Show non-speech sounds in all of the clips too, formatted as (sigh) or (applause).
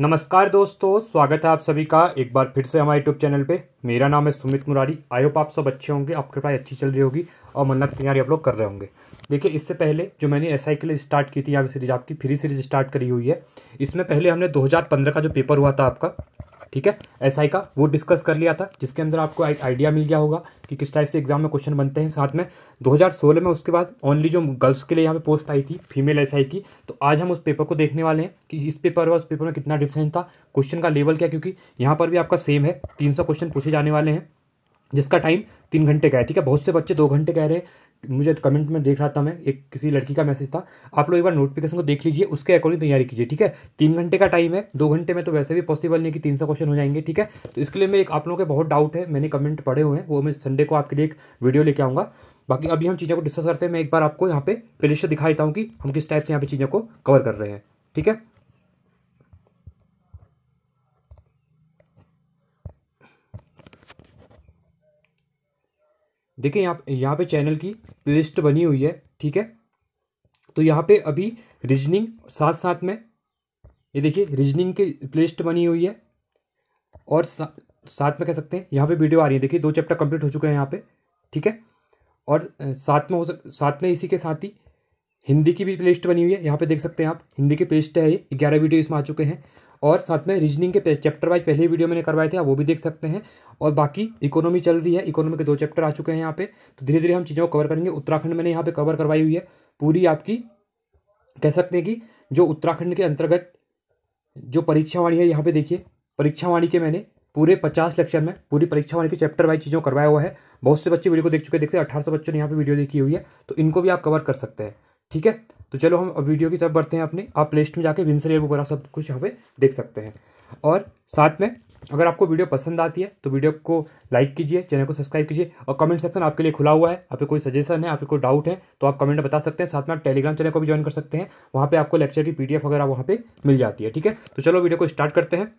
नमस्कार दोस्तों स्वागत है आप सभी का एक बार फिर से हमारे यूट्यूब चैनल पे मेरा नाम है सुमित मुरारी आई होप आप सब अच्छे होंगे आपके पास अच्छी चल रही होगी और मन्नत तैयारी आप लोग कर रहे होंगे देखिए इससे पहले जो मैंने एस आई के लिए स्टार्ट की थी यहाँ सीरीज आपकी फ्री सीरीज स्टार्ट करी हुई है इसमें पहले हमने दो का जो पेपर हुआ था आपका ठीक है एसआई का वो डिस्कस कर लिया था जिसके अंदर आपको आइडिया मिल गया होगा कि किस टाइप से एग्जाम में क्वेश्चन बनते हैं साथ में 2016 में उसके बाद ओनली जो गर्ल्स के लिए यहाँ पे पोस्ट आई थी फीमेल एसआई की तो आज हम उस पेपर को देखने वाले हैं कि इस पेपर और उस पेपर में कितना डिफरेंस था क्वेश्चन का लेवल क्या क्योंकि यहाँ पर भी आपका सेम है तीन क्वेश्चन पूछे जाने वाले हैं जिसका टाइम तीन घंटे का है ठीक है बहुत से बच्चे दो घंटे कह रहे हैं मुझे कमेंट में देख रहा था मैं एक किसी लड़की का मैसेज था आप लोग एक बार नोटिफिकेशन को देख लीजिए उसके अकॉर्डिंग तैयारी कीजिए ठीक है तीन घंटे का टाइम है दो घंटे में तो वैसे भी पॉसिबल नहीं कि तीन सौ क्वेश्चन हो जाएंगे ठीक है तो इसके लिए मैं एक आप लोगों के बहुत डाउट है मैंने कमेंट पढ़े हुए हैं वो मैं संडे को आपके लिए एक वीडियो लेके आऊँगा बाकी अभी हम चीज़ों को डिस्कस करते हैं मैं एक बार आपको यहाँ पे प्लेलिस्ट दिखा देता हूँ कि हम किस टाइप से यहाँ पे चीज़ों को कवर कर रहे हैं ठीक है देखें यहाँ यहाँ पे चैनल की प्लेलिस्ट बनी हुई है ठीक है तो यहाँ पे अभी रीजनिंग साथ साथ में ये देखिए रीजनिंग की प्लेलिस्ट बनी हुई है और सा, साथ में कह सकते हैं यहाँ पे वीडियो आ रही है देखिए दो चैप्टर कंप्लीट हो चुके हैं यहाँ पे ठीक है और साथ में हो सक साथ में इसी के साथ ही हिंदी की भी प्लेलिस्ट बनी हुई है यहाँ पे देख सकते हैं आप हिंदी की प्लेलिस्ट है ये ग्यारह वीडियो इसमें आ चुके हैं और साथ में रीजनिंग के चैप्टर वाइज पहले वीडियो मैंने करवाए थे आप वो भी देख सकते हैं और बाकी इकोनॉमी चल रही है इकोनॉमी के दो चैप्टर आ चुके हैं यहाँ पे तो धीरे धीरे हम चीज़ों को कवर करेंगे उत्तराखंड मैंने यहाँ पे कवर करवाई हुई है पूरी आपकी कह सकते हैं कि जो उत्तराखंड के अंतर्गत जो परीक्षावाणी है यहाँ पर देखिए परीक्षावाणी के मैंने पूरे पचास लेक्चर में पूरी परीक्षावाणी के चैप्टर वाइज चीज़ों करवाया हुआ है बहुत से बच्चे वीडियो को देख चुके देखते हैं अठारह बच्चों ने यहाँ पर वीडियो देखी हुई है तो इनको भी आप कवर कर सकते हैं ठीक है तो चलो हम वीडियो की तरफ बढ़ते हैं अपने आप प्ले में जाके विंसर एयर वगैरह सब कुछ यहाँ पे देख सकते हैं और साथ में अगर आपको वीडियो पसंद आती है तो वीडियो को लाइक कीजिए चैनल को सब्सक्राइब कीजिए और कमेंट सेक्शन आपके लिए खुला हुआ है आपके कोई सजेशन है आपके कोई डाउट है तो आप कमेंट में बता सकते हैं साथ में आप टेलीग्राम चैनल को भी ज्वाइन कर सकते हैं वहाँ पे आपको लेक्चर की पीडीएफ वगैरह वहाँ पे मिल जाती है ठीक है तो चलो वीडियो को स्टार्ट करते हैं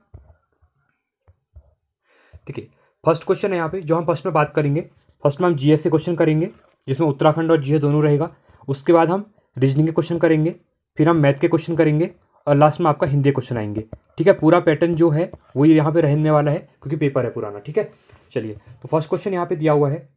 ठीक है फर्स्ट क्वेश्चन है यहाँ पे जो हम फर्स्ट में बात करेंगे फर्स्ट में हम जीएस क्वेश्चन करेंगे जिसमें उत्तराखंड और जीएस दोनों रहेगा उसके बाद हम रीजनिंग के क्वेश्चन करेंगे फिर हम मैथ के क्वेश्चन करेंगे और लास्ट में आपका हिंदी क्वेश्चन आएंगे ठीक है पूरा पैटर्न जो है वो यहाँ पे रहने वाला है क्योंकि पेपर है पुराना ठीक है चलिए तो फर्स्ट क्वेश्चन यहाँ पे दिया हुआ है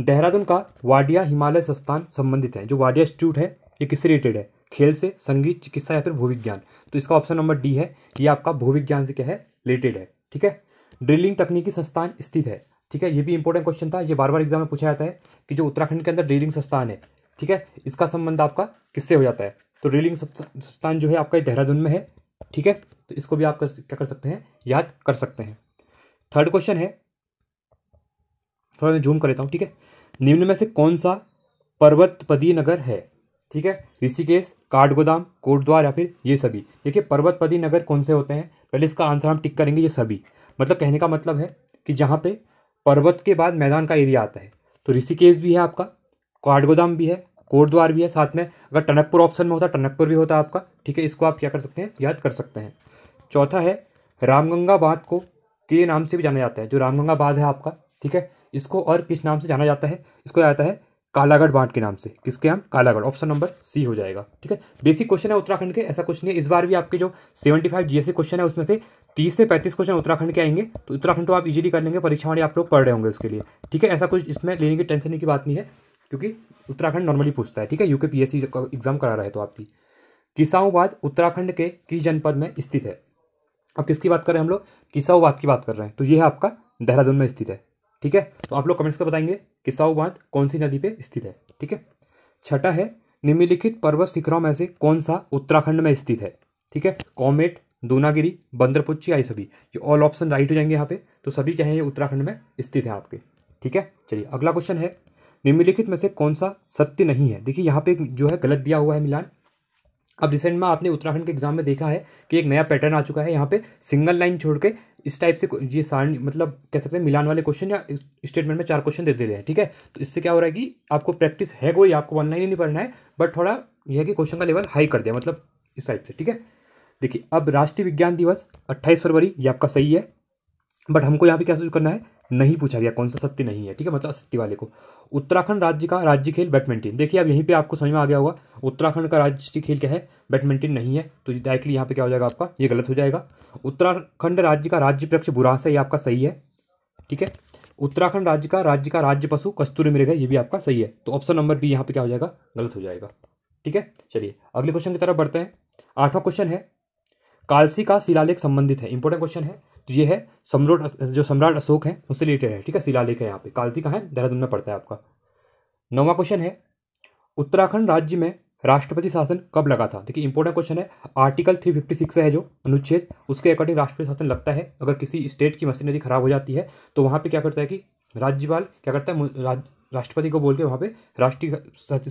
देहरादून का वाडिया हिमालय संस्थान संबंधित है जो वाडिया इंस्टीट्यूट है ये किससे रिलेटेड है खेल से संगीत चिकित्सा या फिर भूविज्ञान तो इसका ऑप्शन नंबर डी है ये आपका भूविज्ञान से क्या है रिलेटेड है ठीक है ड्रिलिंग तकनीकी संस्थान स्थित है ठीक है ये भी इंपॉर्टेंट क्वेश्चन था ये बार बार एग्जाम में पूछा जाता है कि जो उत्तराखंड के अंदर ड्रिलिंग संस्थान है ठीक है इसका संबंध आपका किससे हो जाता है तो रेलिंग स्थान जो है आपका देहरादून में है ठीक है तो इसको भी आप कर, क्या कर सकते हैं याद कर सकते हैं थर्ड क्वेश्चन है थोड़ा मैं जूम कर लेता हूँ ठीक है निम्न में से कौन सा पर्वतपदी नगर है ठीक है ऋषिकेश काठगोदाम कोटद्वार या फिर ये सभी देखिए पर्वतपदी नगर कौन से होते हैं पहले इसका आंसर हम टिक करेंगे ये सभी मतलब कहने का मतलब है कि जहाँ पे पर्वत के बाद मैदान का एरिया आता है तो ऋषिकेश भी है आपका काठगोदाम भी है कोटद्वार भी है साथ में अगर टनकपुर ऑप्शन में होता टनकपुर भी होता आपका ठीक है इसको आप क्या कर सकते हैं याद कर सकते हैं चौथा है रामगंगा बांध को के नाम से भी जाना जाता है जो रामगंगा बांध है आपका ठीक है इसको और किस नाम से जाना जाता है इसको जाता है कालागढ़ बांध के नाम से किसके नाम कालागढ़ ऑप्शन नंबर सी हो जाएगा ठीक है बेसिक क्वेश्चन है उत्तराखंड के ऐसा कुछ नहीं है इस बार भी आपके जो 75 फाइव जीएससी क्वेश्चन है उसमें से 30 से 35 क्वेश्चन उत्तराखंड के आएंगे तो उत्तराखंड तो आप इजीली कर लेंगे परीक्षा में आप लोग पढ़ रहे होंगे उसके लिए ठीक है ऐसा कुछ इसमें लेने की टेंशन की बात नहीं है क्योंकि उत्तराखंड नॉर्मली पूछता है ठीक है यूके पीएससी एग्जाम करा रहा है तो आपकी किसाऊवाद उत्तराखंड के किस जनपद में स्थित है अब किसकी बात कर रहे हैं हम लोग किसाऊवाद की बात कर रहे हैं तो ये है आपका देहरादून में स्थित है ठीक है तो आप लोग कमेंट्स कर बताएंगे किसाऊवाद कौन सी नदी पे स्थित है ठीक है छठा है निम्नलिखित पर्वत शिखरों में से कौन सा उत्तराखंड में स्थित है ठीक है कॉमेट दूनागिरी बंदरपुच्ची आई सभी ये ऑल ऑप्शन राइट हो जाएंगे यहाँ पे तो सभी क्या है ये उत्तराखंड में स्थित है आपके ठीक है चलिए अगला क्वेश्चन है निम्नलिखित में से कौन सा सत्य नहीं है देखिए यहाँ पे जो है गलत दिया हुआ है मिलान अब रिसेंट में आपने उत्तराखंड के एग्जाम में देखा है कि एक नया पैटर्न आ चुका है यहाँ पे सिंगल लाइन छोड़ के इस टाइप से ये सारी मतलब कह सकते हैं मिलान वाले क्वेश्चन या स्टेटमेंट में चार क्वेश्चन दे दे रहे हैं ठीक है तो इससे क्या हो रहा है कि आपको प्रैक्टिस है कोई आपको ऑनलाइन ही नहीं पढ़ना है बट थोड़ा यह है कि क्वेश्चन का लेवल हाई कर दिया मतलब इस टाइप से ठीक है देखिए अब राष्ट्रीय विज्ञान दिवस अट्ठाईस फरवरी ये आपका सही है बट हमको यहाँ पे क्या करना है नहीं पूछा गया कौन सा सत्य नहीं है ठीक है मतलब सत्य वाले को उत्तराखंड राज्य का राज्य खेल बैडमिंटन देखिए अब यहीं पे आपको समझ में आ गया होगा उत्तराखंड का राज्य खेल क्या है बैडमिंटन नहीं है तो डायरेक्टली यहाँ पे क्या हो जाएगा आपका ये गलत हो जाएगा उत्तराखंड राज्य का राज्य पक्ष बुरास है ये आपका सही है ठीक है उत्तराखंड राज्य का राज्य का राज्य पशु कस्तूरी मृग है ये भी आपका सही है तो ऑप्शन नंबर बी यहाँ पे क्या हो जाएगा गलत हो जाएगा ठीक है चलिए अगले क्वेश्चन की तरफ बढ़ते हैं आठवां क्वेश्चन है कालसी का शिलालेख संबंधित है इंपॉर्टेंट क्वेश्चन है तो ये है सम्राट जो सम्राट अशोक हैं उससे रिलेटेड है ठीक है शिलालेख है यहाँ पे कालसी कहाँ है देहरादून में पड़ता है आपका नौवा क्वेश्चन है उत्तराखंड राज्य में राष्ट्रपति शासन कब लगा था देखिए इंपॉर्टेंट क्वेश्चन है आर्टिकल थ्री फिफ्टी सिक्स है जो अनुच्छेद उसके अकॉर्डिंग राष्ट्रपति शासन लगता है अगर किसी स्टेट की मशीनरी खराब हो जाती है तो वहाँ पे क्या करता है कि राज्यपाल क्या करता है राष्ट्रपति को बोल के वहाँ पे राष्ट्रीय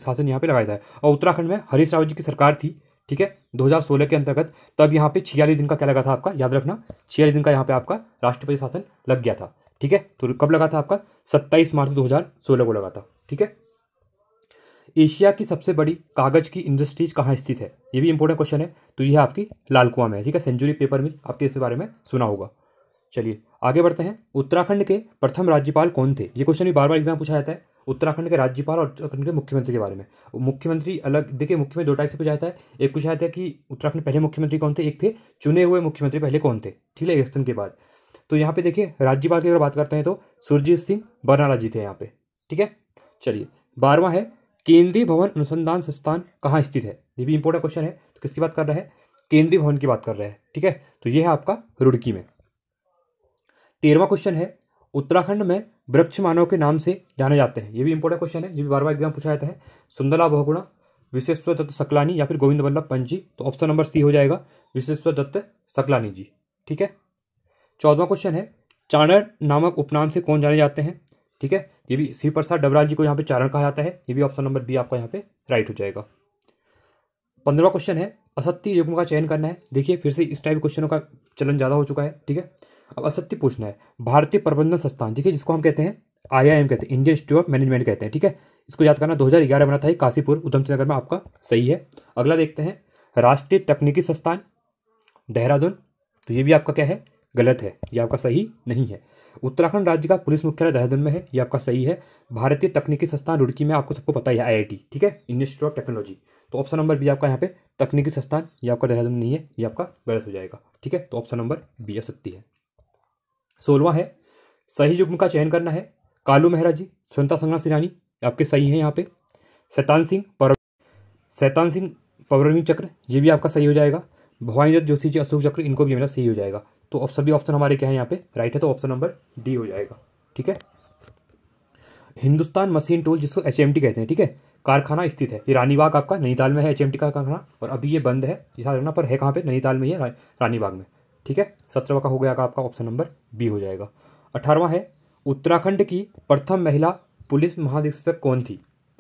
शासन यहाँ पे लगाया जाए और उत्तराखंड में हरीश रावत जी की सरकार थी ठीक है 2016 के अंतर्गत तब यहाँ पे छियालीस दिन का क्या लगा था आपका याद रखना छियालीस दिन का यहाँ पे आपका राष्ट्रपति शासन लग गया था ठीक है तो कब लगा था आपका 27 मार्च 2016 को लगा था ठीक है एशिया की सबसे बड़ी कागज की इंडस्ट्रीज कहाँ स्थित है ये भी इंपॉर्टेंट क्वेश्चन है तो यह आपकी लाल कुआ में है ठीक है सेंचुरी पेपर में आपके इस बारे में सुना होगा चलिए आगे बढ़ते हैं उत्तराखंड के प्रथम राज्यपाल कौन थे ये क्वेश्चन भी बार बार एग्जाम पूछा जाता है उत्तराखंड के राज्यपाल और उत्तराखंड के मुख्यमंत्री के बारे में मुख्यमंत्री अलग देखिए मुख्यमंत्री दो टाइप से पूछा जाता है एक पूछा जाता है कि उत्तराखंड पहले मुख्यमंत्री कौन थे एक थे चुने हुए मुख्यमंत्री पहले कौन थे ठीक है इलेक्शन के बाद तो यहाँ पे देखिए राज्यपाल की अगर बात करते हैं तो सुरजीत सिंह बरनाला जी थे यहाँ पे ठीक है चलिए बारहवा है केंद्रीय भवन अनुसंधान संस्थान कहाँ स्थित है ये भी इंपॉर्टेंट क्वेश्चन है तो किसकी बात कर रहा है केंद्रीय भवन की बात कर रहा है ठीक है तो ये है आपका रुड़की में तेरहवा क्वेश्चन है उत्तराखंड में वृक्ष मानव के नाम से जाने जाते हैं ये भी इंपॉर्टेंट क्वेश्चन है ये भी बार बार एग्जाम पूछा जाता है सुंदरला बहुगुणा विशेश्वर दत्त सकलानी या फिर गोविंद वल्लभ पंत जी तो ऑप्शन नंबर सी हो जाएगा विशेश्वर दत्त सकलानी जी ठीक है चौदवा क्वेश्चन है चाणर नामक उपनाम से कौन जाने जाते हैं ठीक है ये भी श्री प्रसाद डबराल जी को यहाँ पे चारण कहा जाता है ये भी ऑप्शन नंबर बी आपका यहाँ पे राइट हो जाएगा पंद्रवा क्वेश्चन है असत्य युग्म का चयन करना है देखिए फिर से इस टाइप क्वेश्चनों का चलन ज़्यादा हो चुका है ठीक है अब असत्य पूछना है भारतीय प्रबंधन संस्थान ठीक है जिसको हम कहते हैं आईआईएम कहते हैं इंडियन इंस्टीट्यूट ऑफ मैनेजमेंट कहते हैं ठीक है इसको याद करना 2011 ग्यारह बना था काशीपुर उधमसिंह नगर में आपका सही है अगला देखते हैं राष्ट्रीय तकनीकी संस्थान देहरादून तो ये भी आपका क्या है गलत है ये आपका सही नहीं है उत्तराखंड राज्य का पुलिस मुख्यालय देहरादून में है ये आपका सही है भारतीय तकनीकी संस्थान रुड़की में आपको सबको पता है आई ठीक है इंस्टीट्यूट ऑफ टेक्नोलॉजी तो ऑप्शन नंबर बी आपका यहाँ पे तकनीकी संस्थान ये आपका देहरादून नहीं है ये आपका गलत हो जाएगा ठीक है तो ऑप्शन नंबर बी असत्य है सोलवा है सही युग्म का चयन करना है कालू मेहरा जी स्वंता संग्राम सिरानी आपके सही हैं यहाँ पे शैतान सिंह पर शैतान सिंह पवरवी चक्र ये भी आपका सही हो जाएगा भवानीदत्त जोशी जी अशोक चक्र इनको भी मेरा सही हो जाएगा तो अब सभी ऑप्शन हमारे क्या है यहाँ पे राइट है तो ऑप्शन नंबर डी हो जाएगा ठीक है हिंदुस्तान मशीन टूल जिसको एच कहते हैं ठीक है कारखाना स्थित है ये रानीबाग आपका नैनीताल में है एच का कारखाना और अभी ये बंद है याद पर है कहाँ पर नैनीताल में ही है रानीबाग में ठीक है सत्रहवा का हो गया आपका ऑप्शन नंबर बी हो जाएगा अठारवा है उत्तराखंड की प्रथम महिला पुलिस महाधीक्षक कौन थी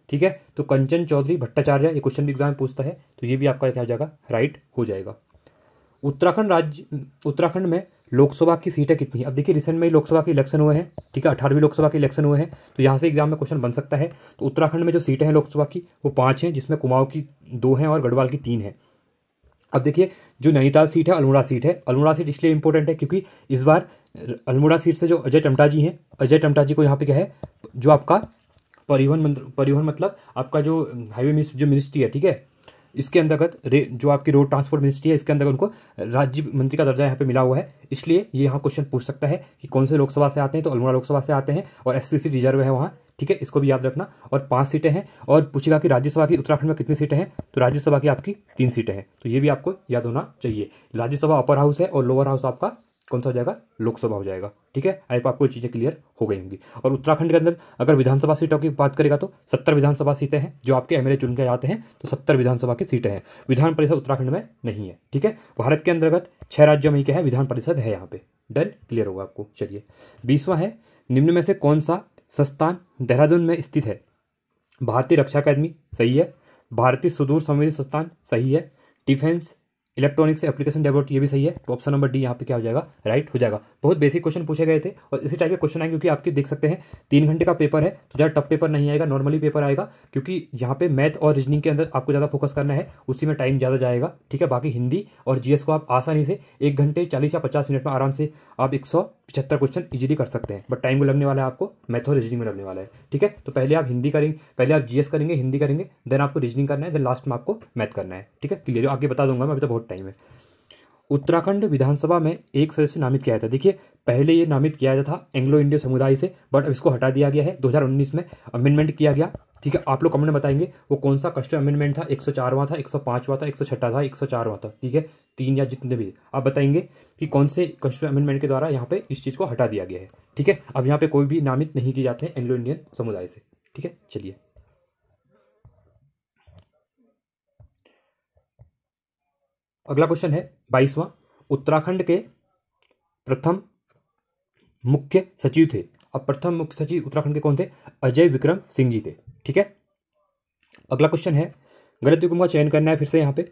ठीक है तो कंचन चौधरी भट्टाचार्य ये क्वेश्चन एग्जाम में पूछता है तो ये भी आपका क्या हो जाएगा राइट हो जाएगा उत्तराखंड राज्य उत्तराखंड में लोकसभा की सीटें कितनी अब देखिए रिसेंट में लोकसभा के इलेक्शन हुए हैं ठीक है अठारहवीं लोकसभा के इलेक्शन हुए हैं तो यहाँ से एग्जाम में क्वेश्चन बन सकता है तो उत्तराखंड में जो सीटें हैं लोकसभा की वो पाँच हैं जिसमें कुमाऊँ की दो हैं और गढ़वाल की तीन हैं अब देखिए जो नैनीताल सीट है अल्मोड़ा सीट है अल्मोड़ा सीट इसलिए इंपॉर्टेंट है क्योंकि इस बार अल्मोड़ा सीट से जो अजय टमटा जी हैं अजय टमटा जी को यहाँ पे क्या है जो आपका परिवहन मंत्र परिवहन मतलब आपका जो हाईवे जो मिनिस्ट्री है ठीक है इसके अंतर्गत जो आपकी रोड ट्रांसपोर्ट मिनिस्ट्री है इसके अंदर उनको राज्य मंत्री का दर्जा यहाँ पे मिला हुआ है इसलिए ये यहाँ क्वेश्चन पूछ सकता है कि कौन से लोकसभा से आते हैं तो अल्मोड़ा लोकसभा से आते हैं और एस सी रिजर्व है वहाँ ठीक है इसको भी याद रखना और पाँच सीटें हैं और पूछेगा कि राज्यसभा की उत्तराखंड में कितनी सीटें हैं तो राज्यसभा की आपकी तीन सीटें हैं तो ये भी आपको याद होना चाहिए राज्यसभा अपर हाउस है और लोअर हाउस आपका कौन सा हो जाएगा लोकसभा हो जाएगा ठीक है आई आपको ये चीज़ें क्लियर हो गई होंगी और उत्तराखंड के अंदर अगर विधानसभा सीटों की बात करेगा तो सत्तर विधानसभा सीटें हैं जो आपके एमएलए चुन के आते हैं तो सत्तर विधानसभा की सीटें हैं विधान परिषद उत्तराखंड में नहीं है ठीक है भारत के अंतर्गत छः राज्यों में क्या है विधान परिषद है यहाँ पे डन क्लियर होगा आपको चलिए बीसवा है निम्न में से कौन सा संस्थान देहरादून में स्थित है भारतीय रक्षा अकादमी सही है भारतीय सुदूर संवेदी संस्थान सही है डिफेंस इलेक्ट्रॉनिक्स एप्लीकेशन डेवलप्ड ये भी सही है तो ऑप्शन नंबर डी यहाँ पे क्या हो जाएगा राइट हो जाएगा बहुत बेसिक क्वेश्चन पूछे गए थे और इसी टाइप के क्वेश्चन आए क्योंकि आपके देख सकते हैं तीन घंटे का पेपर है तो ज़्यादा टफ पेपर नहीं आएगा नॉर्मली पेपर आएगा क्योंकि यहाँ पे मैथ और रीजनिंग के अंदर आपको ज़्यादा फोकस करना है उसी में टाइम ज़्यादा जाएगा ठीक है बाकी हिंदी और जी को आप आसानी से एक घंटे चालीस या पचास मिनट में आराम से आप एक सौ पिछहत्तर क्वेश्चन इजीली कर सकते हैं बट टाइम को लगने वाला है आपको मैथ और रीजनिंग में लगने वाला है ठीक है तो पहले आप हिंदी करेंगे पहले आप जीएस करेंगे हिंदी करेंगे देन आपको रीजनिंग करना है देन लास्ट में आपको मैथ करना है ठीक है क्लियर आगे बता दूंगा मैं अभी तो बहुत टाइम है उत्तराखंड विधानसभा में एक सदस्य नामित किया जाता है देखिए पहले ये नामित किया जाता था एंग्लो इंडियन समुदाय से बट अब इसको हटा दिया गया है 2019 में अमेंडमेंट किया गया ठीक है आप लोग कमेंट में बताएंगे वो कौन सा कस्टम अमेंडमेंट था 104वां था 105वां था सौ था 104वां था ठीक है तीन या जितने भी आप बताएंगे कि कौन से कस्टम अमेंडमेंट के द्वारा यहाँ पे इस चीज़ को हटा दिया गया है ठीक है अब यहाँ पे कोई भी नामित नहीं किए जाते हैं एंग्लो इंडियन समुदाय से ठीक है चलिए अगला क्वेश्चन है बाईसवां उत्तराखंड के प्रथम मुख्य सचिव थे अब प्रथम मुख्य सचिव उत्तराखंड के कौन थे अजय विक्रम सिंह जी थे ठीक है अगला क्वेश्चन है गलत युगम का चयन करना है फिर से यहाँ पे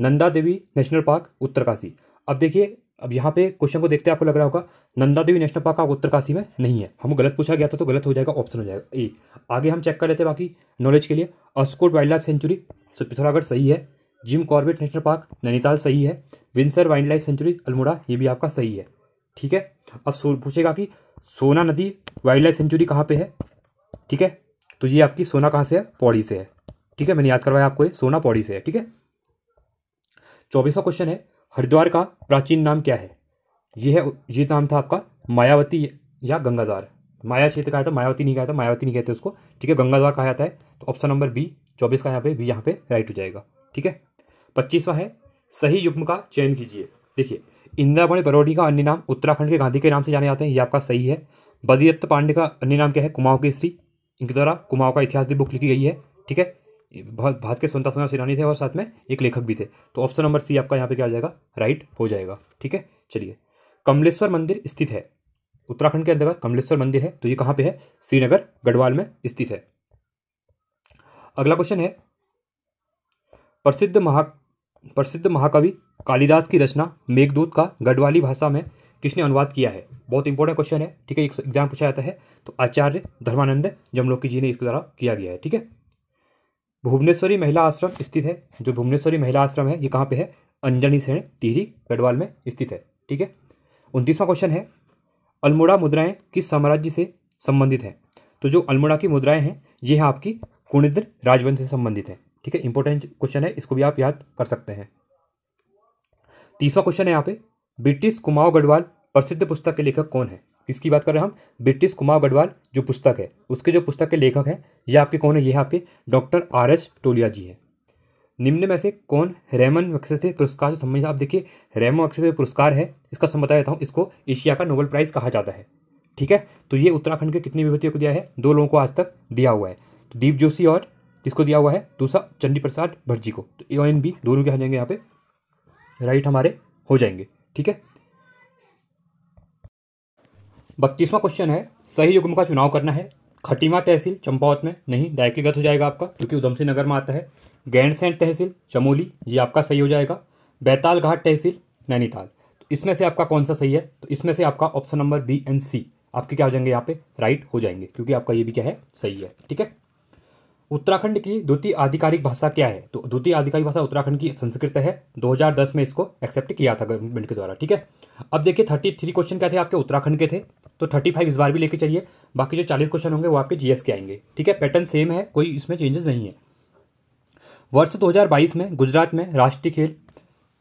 नंदा देवी नेशनल पार्क उत्तरकाशी अब देखिए अब यहाँ पे क्वेश्चन को देखते हैं आपको लग रहा होगा नंदा देवी नेशनल पार्क आप उत्तरकाशी में नहीं है हमको गलत पूछा गया था तो गलत हो जाएगा ऑप्शन हो जाएगा ए आगे हम चेक कर लेते हैं बाकी नॉलेज के लिए Askot wild life sanctuary Pithoragarh सही है Jim Corbett national park Nainital सही है Binsar wild life sanctuary Almora ये भी आपका सही है ठीक है अब सो पूछेगा कि सोना नदी वाइल्ड लाइफ सेंचुरी कहाँ पे है ठीक है तो ये आपकी सोना कहाँ से है पौड़ी से है ठीक है मैंने याद करवाया आपको ये सोना पौड़ी से है ठीक है चौबीसवा क्वेश्चन है हरिद्वार का प्राचीन नाम क्या है ये है ये नाम था आपका मायावती या गंगाधार माया क्षेत्र कहा था मायावती नहीं कहा था मायावती नहीं कहते उसको ठीक है गंगाधार कहा जाता है तो ऑप्शन नंबर बी चौबीस का यहाँ पे बी यहाँ पे राइट हो जाएगा ठीक है पच्चीसवा है सही युग्म का चयन कीजिए देखिए इंदिरामणि बरौड़ी का अन्य नाम उत्तराखंड के गांधी के नाम से जाने जाते हैं ये आपका सही है बदियत्त पांडे का अन्य नाम क्या है कुमाऊं की स्त्री इनके द्वारा कुमाऊं का इतिहास भी बुक लिखी गई है ठीक है भारत के स्वतंत्र संग्राम सेनानी थे और साथ में एक लेखक भी थे तो ऑप्शन नंबर सी आपका यहाँ पे क्या हो जाएगा राइट हो जाएगा ठीक है चलिए कमलेश्वर मंदिर स्थित है उत्तराखंड के अंतर्गत कमलेश्वर मंदिर है तो ये कहाँ पे है श्रीनगर गढ़वाल में स्थित है अगला क्वेश्चन है प्रसिद्ध महा प्रसिद्ध महाकवि कालिदास की रचना मेघदूत का गढ़वाली भाषा में किसने अनुवाद किया है बहुत इंपॉर्टेंट क्वेश्चन है ठीक है एक एग्जाम पूछा जाता है तो आचार्य धर्मानंद जमलोकी जी ने इसके द्वारा किया गया है ठीक है भुवनेश्वरी महिला आश्रम स्थित है जो भुवनेश्वरी महिला आश्रम है ये कहाँ पे है अंजनी सेण टिहरी गढ़वाल में स्थित है ठीक है उनतीसवां क्वेश्चन है अल्मोड़ा मुद्राएं किस साम्राज्य से संबंधित हैं तो जो अल्मोड़ा की मुद्राएं हैं ये हैं आपकी कुणिद्र राजवंश से संबंधित हैं ठीक है इंपॉर्टेंट क्वेश्चन है इसको भी आप याद कर सकते हैं तीसरा क्वेश्चन है यहाँ पे ब्रिटिश कुमाऊँ गढ़वाल प्रसिद्ध पुस्तक के लेखक कौन है किसकी बात कर रहे हैं हम ब्रिटिश कुमाऊँ गढ़वाल जो पुस्तक है उसके जो पुस्तक के लेखक हैं ये आपके कौन है ये आपके doctor R S Tolia ji हैं निम्न में से कौन रेमन मैक्सेसे पुरस्कार से संबंधित आप देखिए रेमन मैक्सेसे पुरस्कार है इसका समय बताया देता हूँ इसको एशिया का नोबल प्राइज़ कहा जाता है ठीक है तो ये उत्तराखंड के कितनी विभूतियों को दिया है दो लोगों को आज तक दिया हुआ है तो दीप जोशी और किसको दिया हुआ है दूसरा चंडी प्रसाद भटजी को तो ए एन बी दोनों क्या हो जाएंगे यहाँ पे राइट हमारे हो जाएंगे ठीक है बत्तीसवा क्वेश्चन है सही युग्म का चुनाव करना है खटीमा तहसील चंपावत में नहीं डायरेक्टली गलत हो जाएगा आपका क्योंकि उधमसिंह नगर में आता है गैंडसैंड तहसील चमोली ये आपका सही हो जाएगा बैताल घाट तहसील नैनीताल तो इसमें से आपका कौन सा सही है तो इसमें से आपका option number B and C आपके क्या हो जाएंगे यहाँ पे राइट हो जाएंगे क्योंकि आपका ये भी क्या है सही है ठीक है उत्तराखंड की द्वितीय आधिकारिक भाषा क्या है तो द्वितीय आधिकारिक भाषा उत्तराखंड की संस्कृत है 2010 में इसको एक्सेप्ट किया था गवर्नमेंट के द्वारा ठीक है अब देखिए थर्टी थ्री क्वेश्चन क्या थे आपके उत्तराखंड के थे तो थर्टी फाइव इस बार भी लेके चलिए बाकी जो चालीस क्वेश्चन होंगे वो आपके जीएस के आएंगे ठीक है पैटर्न सेम है कोई इसमें चेंजेस नहीं है वर्ष दो में गुजरात में राष्ट्रीय खेल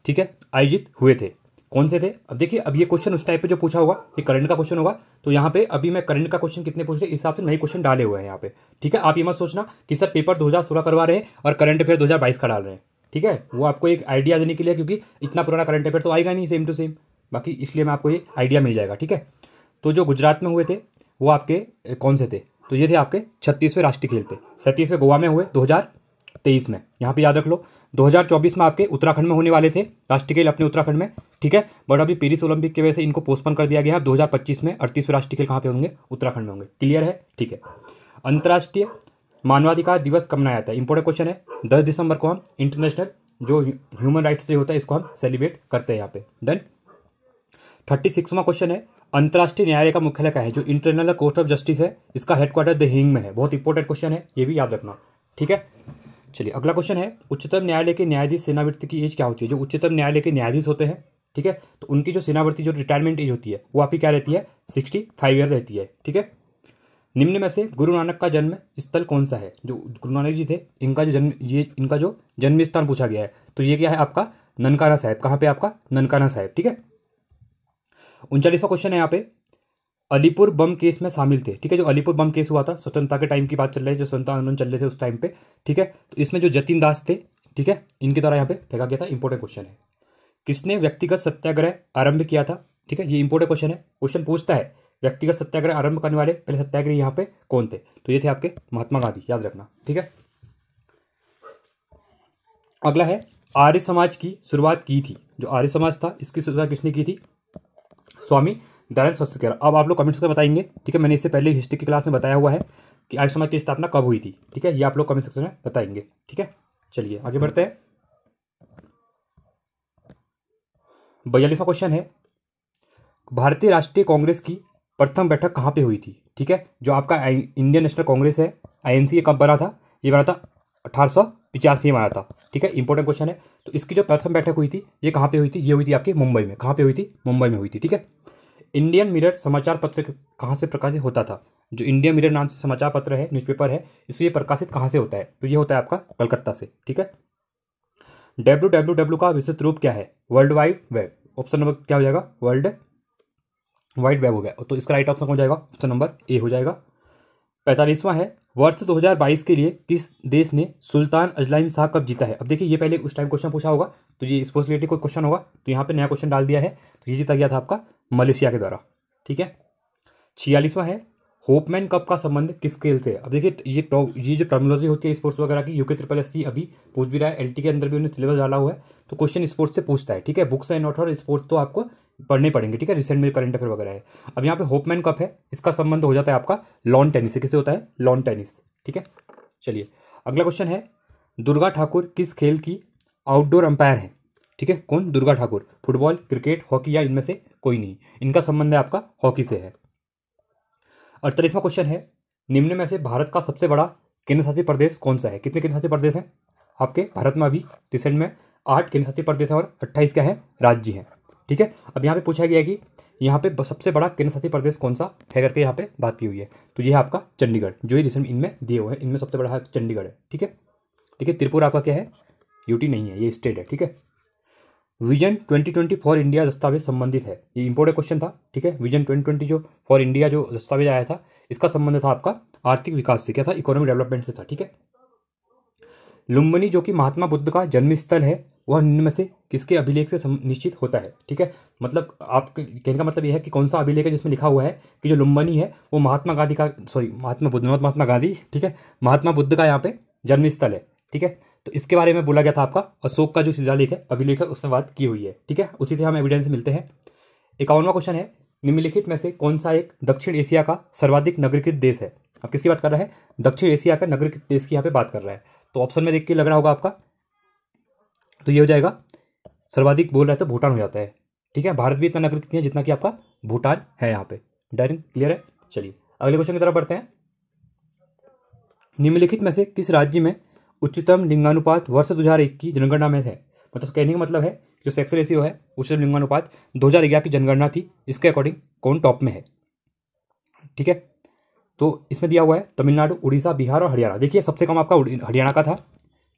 ठीक है आयोजित हुए थे कौन से थे अब देखिए अब ये क्वेश्चन उस टाइप पे जो पूछा होगा ये करंट का क्वेश्चन होगा तो यहाँ पे अभी मैं करंट का क्वेश्चन कितने पूछ रहे इस हिसाब से नए क्वेश्चन डाले हुए हैं यहाँ पे ठीक है आप ये मत सोचना कि सर पेपर 2016 करवा रहे हैं और करंट अफेयर 2022 का डाल रहे हैं ठीक है वो आपको एक आइडिया देने के लिए क्योंकि इतना पुराना करंट अफेयर तो आएगा नहीं सेम टू सेम बाकी इसलिए मैं आपको ये आइडिया मिल जाएगा ठीक है तो जो गुजरात में हुए थे वो आपके कौन से थे तो ये थे आपके छत्तीसवें राष्ट्रीय खेल थे सैंतीसवें गोवा में हुए दो में यहाँ पर याद रख लो 2024 में आपके उत्तराखंड में होने वाले थे राष्ट्रीय खेल अपने उत्तराखंड में ठीक है बट अभी पेरिस ओलंपिक की वजह से इनको पोस्टपोन कर दिया गया है 2025 में अड़तीसवें राष्ट्रीय खेल कहाँ पे होंगे उत्तराखंड में होंगे क्लियर है ठीक है अंतर्राष्ट्रीय मानवाधिकार दिवस कब मनाया जाता है इंपॉर्टेंट क्वेश्चन है दस दिसंबर को हम इंटरनेशनल जो ह्यूमन राइट्स डे होता है इसको हम सेलिब्रेट करते हैं यहाँ पे डन थर्टी सिक्सवा क्वेश्चन है अंतर्राष्ट्रीय न्यायालय का मुख्यालय क्या है जो इंटरनल कोर्ट ऑफ जस्टिस है इसका हेडक्वार्टर द हिंग में है बहुत इंपॉर्टेंट क्वेश्चन है ये भी याद रखना ठीक है चलिए अगला क्वेश्चन है उच्चतम न्यायालय के न्यायाधीश सेनावृत्ति की एज क्या होती है जो उच्चतम न्यायालय के न्यायाधीश होते हैं ठीक है तो उनकी जो सेनावृत्ति जो रिटायरमेंट एज होती है वो आपकी क्या रहती है सिक्सटी फाइव ईयर रहती है ठीक है निम्न में से गुरु नानक का जन्म स्थल कौन सा है जो गुरु नानक जी थे इनका जो जन्म ये इनका जो जन्म स्थान पूछा गया है तो ये क्या है आपका ननकाना साहेब कहाँ पे आपका ननकाना साहेब ठीक है उनचालीसवा क्वेश्चन है यहाँ पे अलीपुर बम केस में शामिल थे ठीक है जो अलीपुर बम केस हुआ था स्वतंत्रता के टाइम की बात चल रही है जो स्वतंत्रता आंदोलन चल रहे थे उस टाइम पे ठीक है तो इसमें जो जतिन दास थे ठीक है इनके द्वारा यहाँ पे फेंका गया था इंपॉर्टेंट क्वेश्चन है किसने व्यक्तिगत सत्याग्रह आरंभ किया था ठीक है ये इंपॉर्टेंट क्वेश्चन है क्वेश्चन पूछता है व्यक्तिगत सत्याग्रह आरंभ करने वाले पहले सत्याग्रह यहाँ पे कौन थे तो ये थे आपके महात्मा गांधी याद रखना ठीक है अगला है आर्य समाज की शुरुआत की थी जो आर्य समाज था इसकी शुरुआत किसने की थी स्वामी बैलेंस ऑफ अब आप लोग कमेंट्स में बताएंगे ठीक है मैंने इससे पहले हिस्ट्री की क्लास में बताया हुआ है कि आइसोमर की स्थापना कब हुई थी ठीक है ये आप लोग कमेंट सेक्शन में बताएंगे ठीक है चलिए आगे बढ़ते हैं बयालीसवा क्वेश्चन है भारतीय राष्ट्रीय कांग्रेस की प्रथम बैठक कहाँ पे हुई थी ठीक है जो आपका इंडियन नेशनल कांग्रेस है आईएनसी ये कब बना था ये बना था अठारह पिचासी में आया था ठीक है इंपॉर्टेंट क्वेश्चन है तो इसकी जो प्रथम बैठक हुई थी ये कहाँ पे हुई थी ये हुई थी आपकी मुंबई में कहाँ पे हुई थी मुंबई में हुई थी ठीक है इंडियन मिरर समाचार पत्र कहाँ से प्रकाशित होता था जो इंडिया मिरर नाम से समाचार पत्र है न्यूज़पेपर है इसको ये प्रकाशित कहाँ से होता है तो ये होता है आपका कलकत्ता से ठीक है डब्ल्यू डब्ल्यू डब्ल्यू का विस्तृत रूप क्या है world wide web option number क्या हो जाएगा वर्ल्ड वाइड वेब हो गया तो इसका राइट ऑप्शन हो जाएगा ऑप्शन नंबर ए हो जाएगा पैंतालीसवां है वर्ष 2022 के लिए किस देश ने सुल्तान अजलाइन शाह कप जीता है अब देखिए ये पहले उस टाइम क्वेश्चन पूछा होगा तो ये स्पोर्ट्स रिलेटेड कोई क्वेश्चन होगा तो यहाँ पे नया क्वेश्चन डाल दिया है तो ये जीता गया था आपका मलेशिया के द्वारा ठीक है छियालीसवा है होपमैन कप का संबंध किस खेल से अब देखिए ये टॉ ये जो टर्मोलॉजी होती है स्पोर्ट्स वगैरह की यूके ट्रिपल एस अभी पूछ भी रहा है एल के अंदर भी उन्हें सिलेबस डाला हुआ है तो क्वेश्चन स्पोर्ट्स से पूछता है ठीक है बुक्स एंड नॉट और स्पोर्ट्स तो आपको पढ़ने पड़ेंगे ठीक है रिसेंट में करंट अफेयर वगैरह है अब यहाँ पे होपमैन कप है इसका संबंध हो जाता है आपका लॉन टेनिस से किससे होता है लॉन टेनिस ठीक है चलिए अगला क्वेश्चन है दुर्गा ठाकुर किस खेल की आउटडोर अंपायर है ठीक है कौन Durga Thakur football cricket hockey या इनमें से कोई नहीं इनका संबंध है आपका हॉकी से है अड़तालीसवां क्वेश्चन है निम्न में से भारत का सबसे बड़ा केंद्र शासित प्रदेश कौन सा है कितने केंद्र शासित प्रदेश हैं आपके भारत में अभी रिसेंट में आठ केंद्र शासित प्रदेश हैं और अट्ठाईस क्या हैं राज्य हैं ठीक है अब यहाँ पे पूछा गया कि यहाँ पे सबसे बड़ा केंद्र शासित प्रदेश कौन सा है करके यहाँ पे बात की हुई है तो ये है आपका चंडीगढ़ जो ये रिसेंट इनमें दिए हुए हैं इनमें सबसे बड़ा चंडीगढ़ है ठीक है ठीक है त्रिपुरा आपका क्या है यूटी नहीं है ये स्टेट है ठीक है विजन ट्वेंटी फॉर इंडिया दस्तावेज संबंधित है ये इंपॉर्टेंट क्वेश्चन था ठीक है विजन ट्वेंटी जो फॉर इंडिया जो दस्तावेज आया था इसका संबंध था आपका आर्थिक विकास से क्या था इकोनॉमिक डेवलपमेंट से था ठीक है लुम्बनी जो कि महात्मा बुद्ध का जन्म स्थल है वह निम्न से किसके अभिलेख से निश्चित होता है ठीक है मतलब आप कहने का मतलब यह है कि कौन सा अभिलेख है जिसमें लिखा हुआ है कि जो लुम्बनी है वो महात्मा गांधी का सॉरी महात्मा बुद्ध महात्मा गांधी ठीक है महात्मा बुद्ध का यहाँ पे जन्म स्थल है ठीक है तो इसके बारे में बोला गया था आपका अशोक का जो शिलालेख है अभिलेख है उसमें बात की हुई है ठीक है उसी से हम एविडेंस मिलते हैं इक्यावनवा क्वेश्चन है निम्नलिखित में से कौन सा एक दक्षिण एशिया का सर्वाधिक नगरीकृत देश है अब किसकी बात कर रहा है दक्षिण एशिया का नगरीकृत देश की यहाँ पे बात कर रहा है तो ऑप्शन में देख के लग रहा होगा आपका तो ये हो जाएगा सर्वाधिक बोल रहा है तो भूटान हो जाता है ठीक है भारत भी इतना नगर कितनी है जितना कि आपका भूटान है यहाँ पे डायरेक्ट क्लियर है चलिए अगले क्वेश्चन की तरफ बढ़ते हैं निम्नलिखित में से किस राज्य में उच्चतम लिंगानुपात वर्ष दो हज़ार की जनगणना में है मतलब कहने का मतलब है जो सेक्स रेशियो है उच्चतम लिंगानुपात दो हज़ार ग्यारह की जनगणना थी इसके अकॉर्डिंग कौन टॉप में है ठीक है तो इसमें दिया हुआ है तमिलनाडु उड़ीसा बिहार और हरियाणा देखिए सबसे कम आपका हरियाणा का था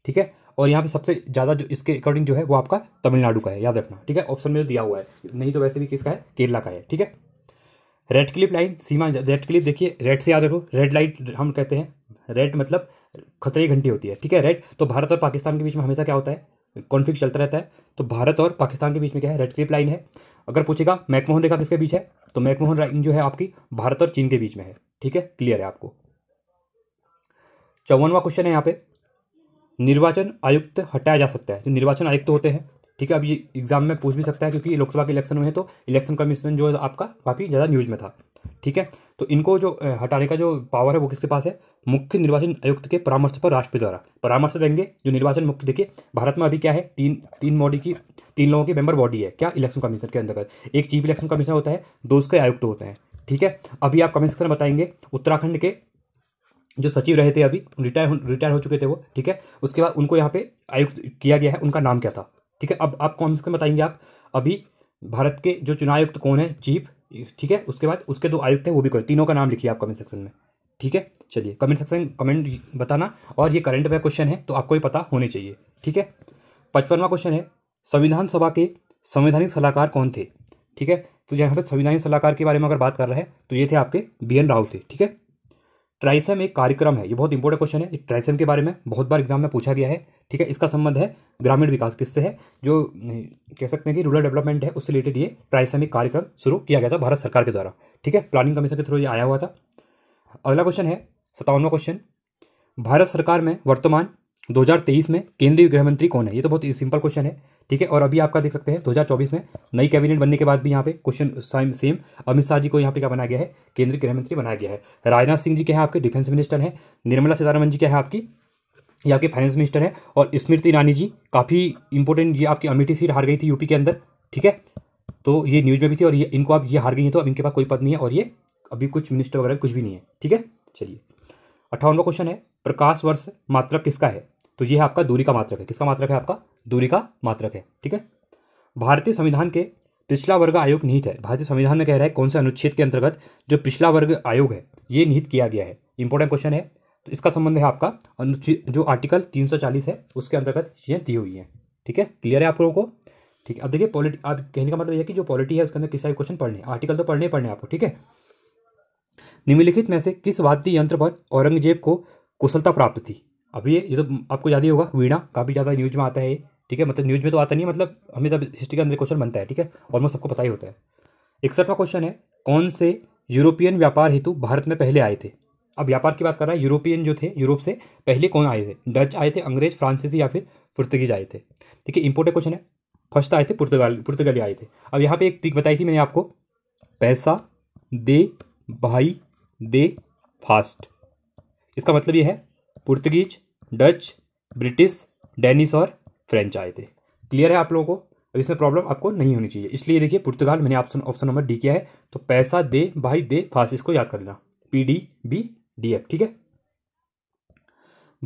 ठीक है और यहाँ पे सबसे ज़्यादा जो इसके अकॉर्डिंग जो है वो आपका तमिलनाडु का है याद रखना ठीक है ऑप्शन में जो दिया हुआ है नहीं तो वैसे भी किसका है केरला का है ठीक है रेड क्लिप लाइन सीमा रेड क्लिप देखिए रेड से याद रखो रेड लाइट हम कहते हैं रेड मतलब खतरे की घंटी होती है ठीक है रेड तो भारत और पाकिस्तान के बीच में हमेशा क्या होता है कॉन्फ्लिक्ट चलता रहता है तो भारत और पाकिस्तान के बीच में क्या है रेड क्लिप लाइन है अगर पूछेगा मैकमोहन रेखा किसके बीच है तो मैकमोहन लाइन जो है आपकी भारत और चीन के बीच में है ठीक है क्लियर है आपको चौवनवा क्वेश्चन है यहाँ पे निर्वाचन आयुक्त हटाया जा सकता है जो निर्वाचन आयुक्त होते हैं ठीक है अब ये एग्जाम में पूछ भी सकता है क्योंकि लोकसभा के इलेक्शन में है तो इलेक्शन कमीशन जो आपका काफ़ी ज़्यादा न्यूज़ में था ठीक है तो इनको जो हटाने का जो पावर है वो किसके पास है मुख्य निर्वाचन आयुक्त के परामर्श पर राष्ट्रपति द्वारा परामर्श देंगे जो निर्वाचन मुख्य देखिए भारत में अभी क्या है तीन तीन बॉडी की तीन लोगों की मेंबर बॉडी है क्या इलेक्शन कमीशन के अंतर्गत एक चीफ इलेक्शन कमीशन होता है दो उसके आयुक्त होते हैं ठीक है अभी आप कमीशन बताएंगे उत्तराखंड के जो सचिव रहे थे अभी रिटायर रिटायर हो चुके थे वो ठीक है उसके बाद उनको यहाँ पे आयुक्त किया गया है उनका नाम क्या था ठीक है अब आप से बताएंगे आप अभी भारत के जो चुनाव आयुक्त कौन है चीफ ठीक है उसके बाद उसके दो आयुक्त हैं वो भी कौन तीनों का नाम लिखिए आप कमेंट सेक्शन में ठीक है चलिए कमेंट सेक्शन कमेंट बताना और ये करंट अफेयर क्वेश्चन है तो आपको ये पता होने चाहिए ठीक है पचपनवा क्वेश्चन है संविधान सभा के संवैधानिक सलाहकार कौन थे ठीक है तो यहाँ पर संविधानिक सलाहकार के बारे में अगर बात कर रहे हैं तो ये थे आपके बी एन राव थे ठीक है ट्राइसम एक कार्यक्रम है ये बहुत इंपॉर्टेंट क्वेश्चन है ट्राइसम के बारे में बहुत बार एग्जाम में पूछा गया है ठीक है इसका संबंध है ग्रामीण विकास किससे है जो कह सकते हैं कि रूरल डेवलपमेंट है उससे रिलेटेड ये ट्राइसम एक कार्यक्रम शुरू किया गया था भारत सरकार के द्वारा ठीक है प्लानिंग कमीशन के थ्रू ये आया हुआ था अगला क्वेश्चन है सत्तावनवा क्वेश्चन भारत सरकार में वर्तमान 2023 में केंद्रीय गृह मंत्री कौन है ये तो बहुत सिंपल क्वेश्चन है ठीक है और अभी आपका देख सकते हैं 2024 में नई कैबिनेट बनने के बाद भी यहाँ पे क्वेश्चन सेम अमित शाह जी को यहाँ पे क्या बनाया गया है केंद्रीय गृह मंत्री बनाया गया है राजनाथ सिंह जी क्या है आपके डिफेंस मिनिस्टर हैं निर्मला सीतारमन जी क्या है आपकी ये आपके फाइनेंस मिनिस्टर हैं और स्मृति ईरानी जी काफ़ी इंपॉर्टेंट ये आपकी अमेठी सीट हार गई थी यूपी के अंदर ठीक है तो ये न्यूज़ में भी थी और ये इनको आप ये हार गई हैं तो अब इनके पास कोई पद नहीं है और ये अभी कुछ मिनिस्टर वगैरह कुछ भी नहीं है ठीक है चलिए अट्ठावनवा क्वेश्चन है प्रकाश वर्ष मात्रक किसका है तो ये है आपका दूरी का मात्रक है किसका मात्रक है आपका दूरी का मात्रक है ठीक है भारतीय संविधान के पिछला वर्ग आयोग निहित है भारतीय संविधान में कह रहा है कौन से अनुच्छेद के अंतर्गत जो पिछला वर्ग आयोग है ये निहित किया गया है इंपॉर्टेंट क्वेश्चन है तो इसका संबंध है आपका अनुच्छेद जो आर्टिकल 340 है उसके अंतर्गत चीज़ें दी हुई हैं ठीक है क्लियर है आप लोगों को ठीक है अब देखिए पॉलिटी आप कहने का मतलब यह कि जो पॉलिटी है उसके अंदर किस टाइप क्वेश्चन पढ़ने आर्टिकल तो पढ़ने पढ़ने आपको ठीक है निम्नलिखित में से किस वाद्य यंत्र पर औरंगजेब को कुशलता प्राप्त थी अब ये ये तो आपको याद ही होगा वीणा काफ़ी ज़्यादा न्यूज में आता है ठीक है मतलब न्यूज में तो आता नहीं है मतलब जब हिस्ट्री के अंदर क्वेश्चन बनता है ठीक है ऑलमोस्ट सबको पता ही होता है इकसठवा क्वेश्चन है कौन से यूरोपियन व्यापार हेतु भारत में पहले आए थे अब व्यापार की बात कर रहा है यूरोपियन जो थे यूरोप से पहले कौन आए थे डच आए थे अंग्रेज फ्रांसीसी या फिर पुर्तगीज आए थे ठीक है इंपोर्टेंट क्वेश्चन है फर्स्ट आए थे पुर्तगाल पुर्तगाली आए थे अब यहाँ पे एक ट्रिक बताई थी मैंने आपको पैसा दे भाई दे फास्ट इसका मतलब ये है पुर्तगीज डच ब्रिटिश डेनिस और फ्रेंच आए थे क्लियर है आप लोगों को अब इसमें प्रॉब्लम आपको नहीं होनी चाहिए इसलिए देखिए पुर्तगाल मैंने ऑप्शन ऑप्शन नंबर डी किया है तो पैसा दे भाई दे फास्ट इसको याद कर लेना P D B D F ठीक है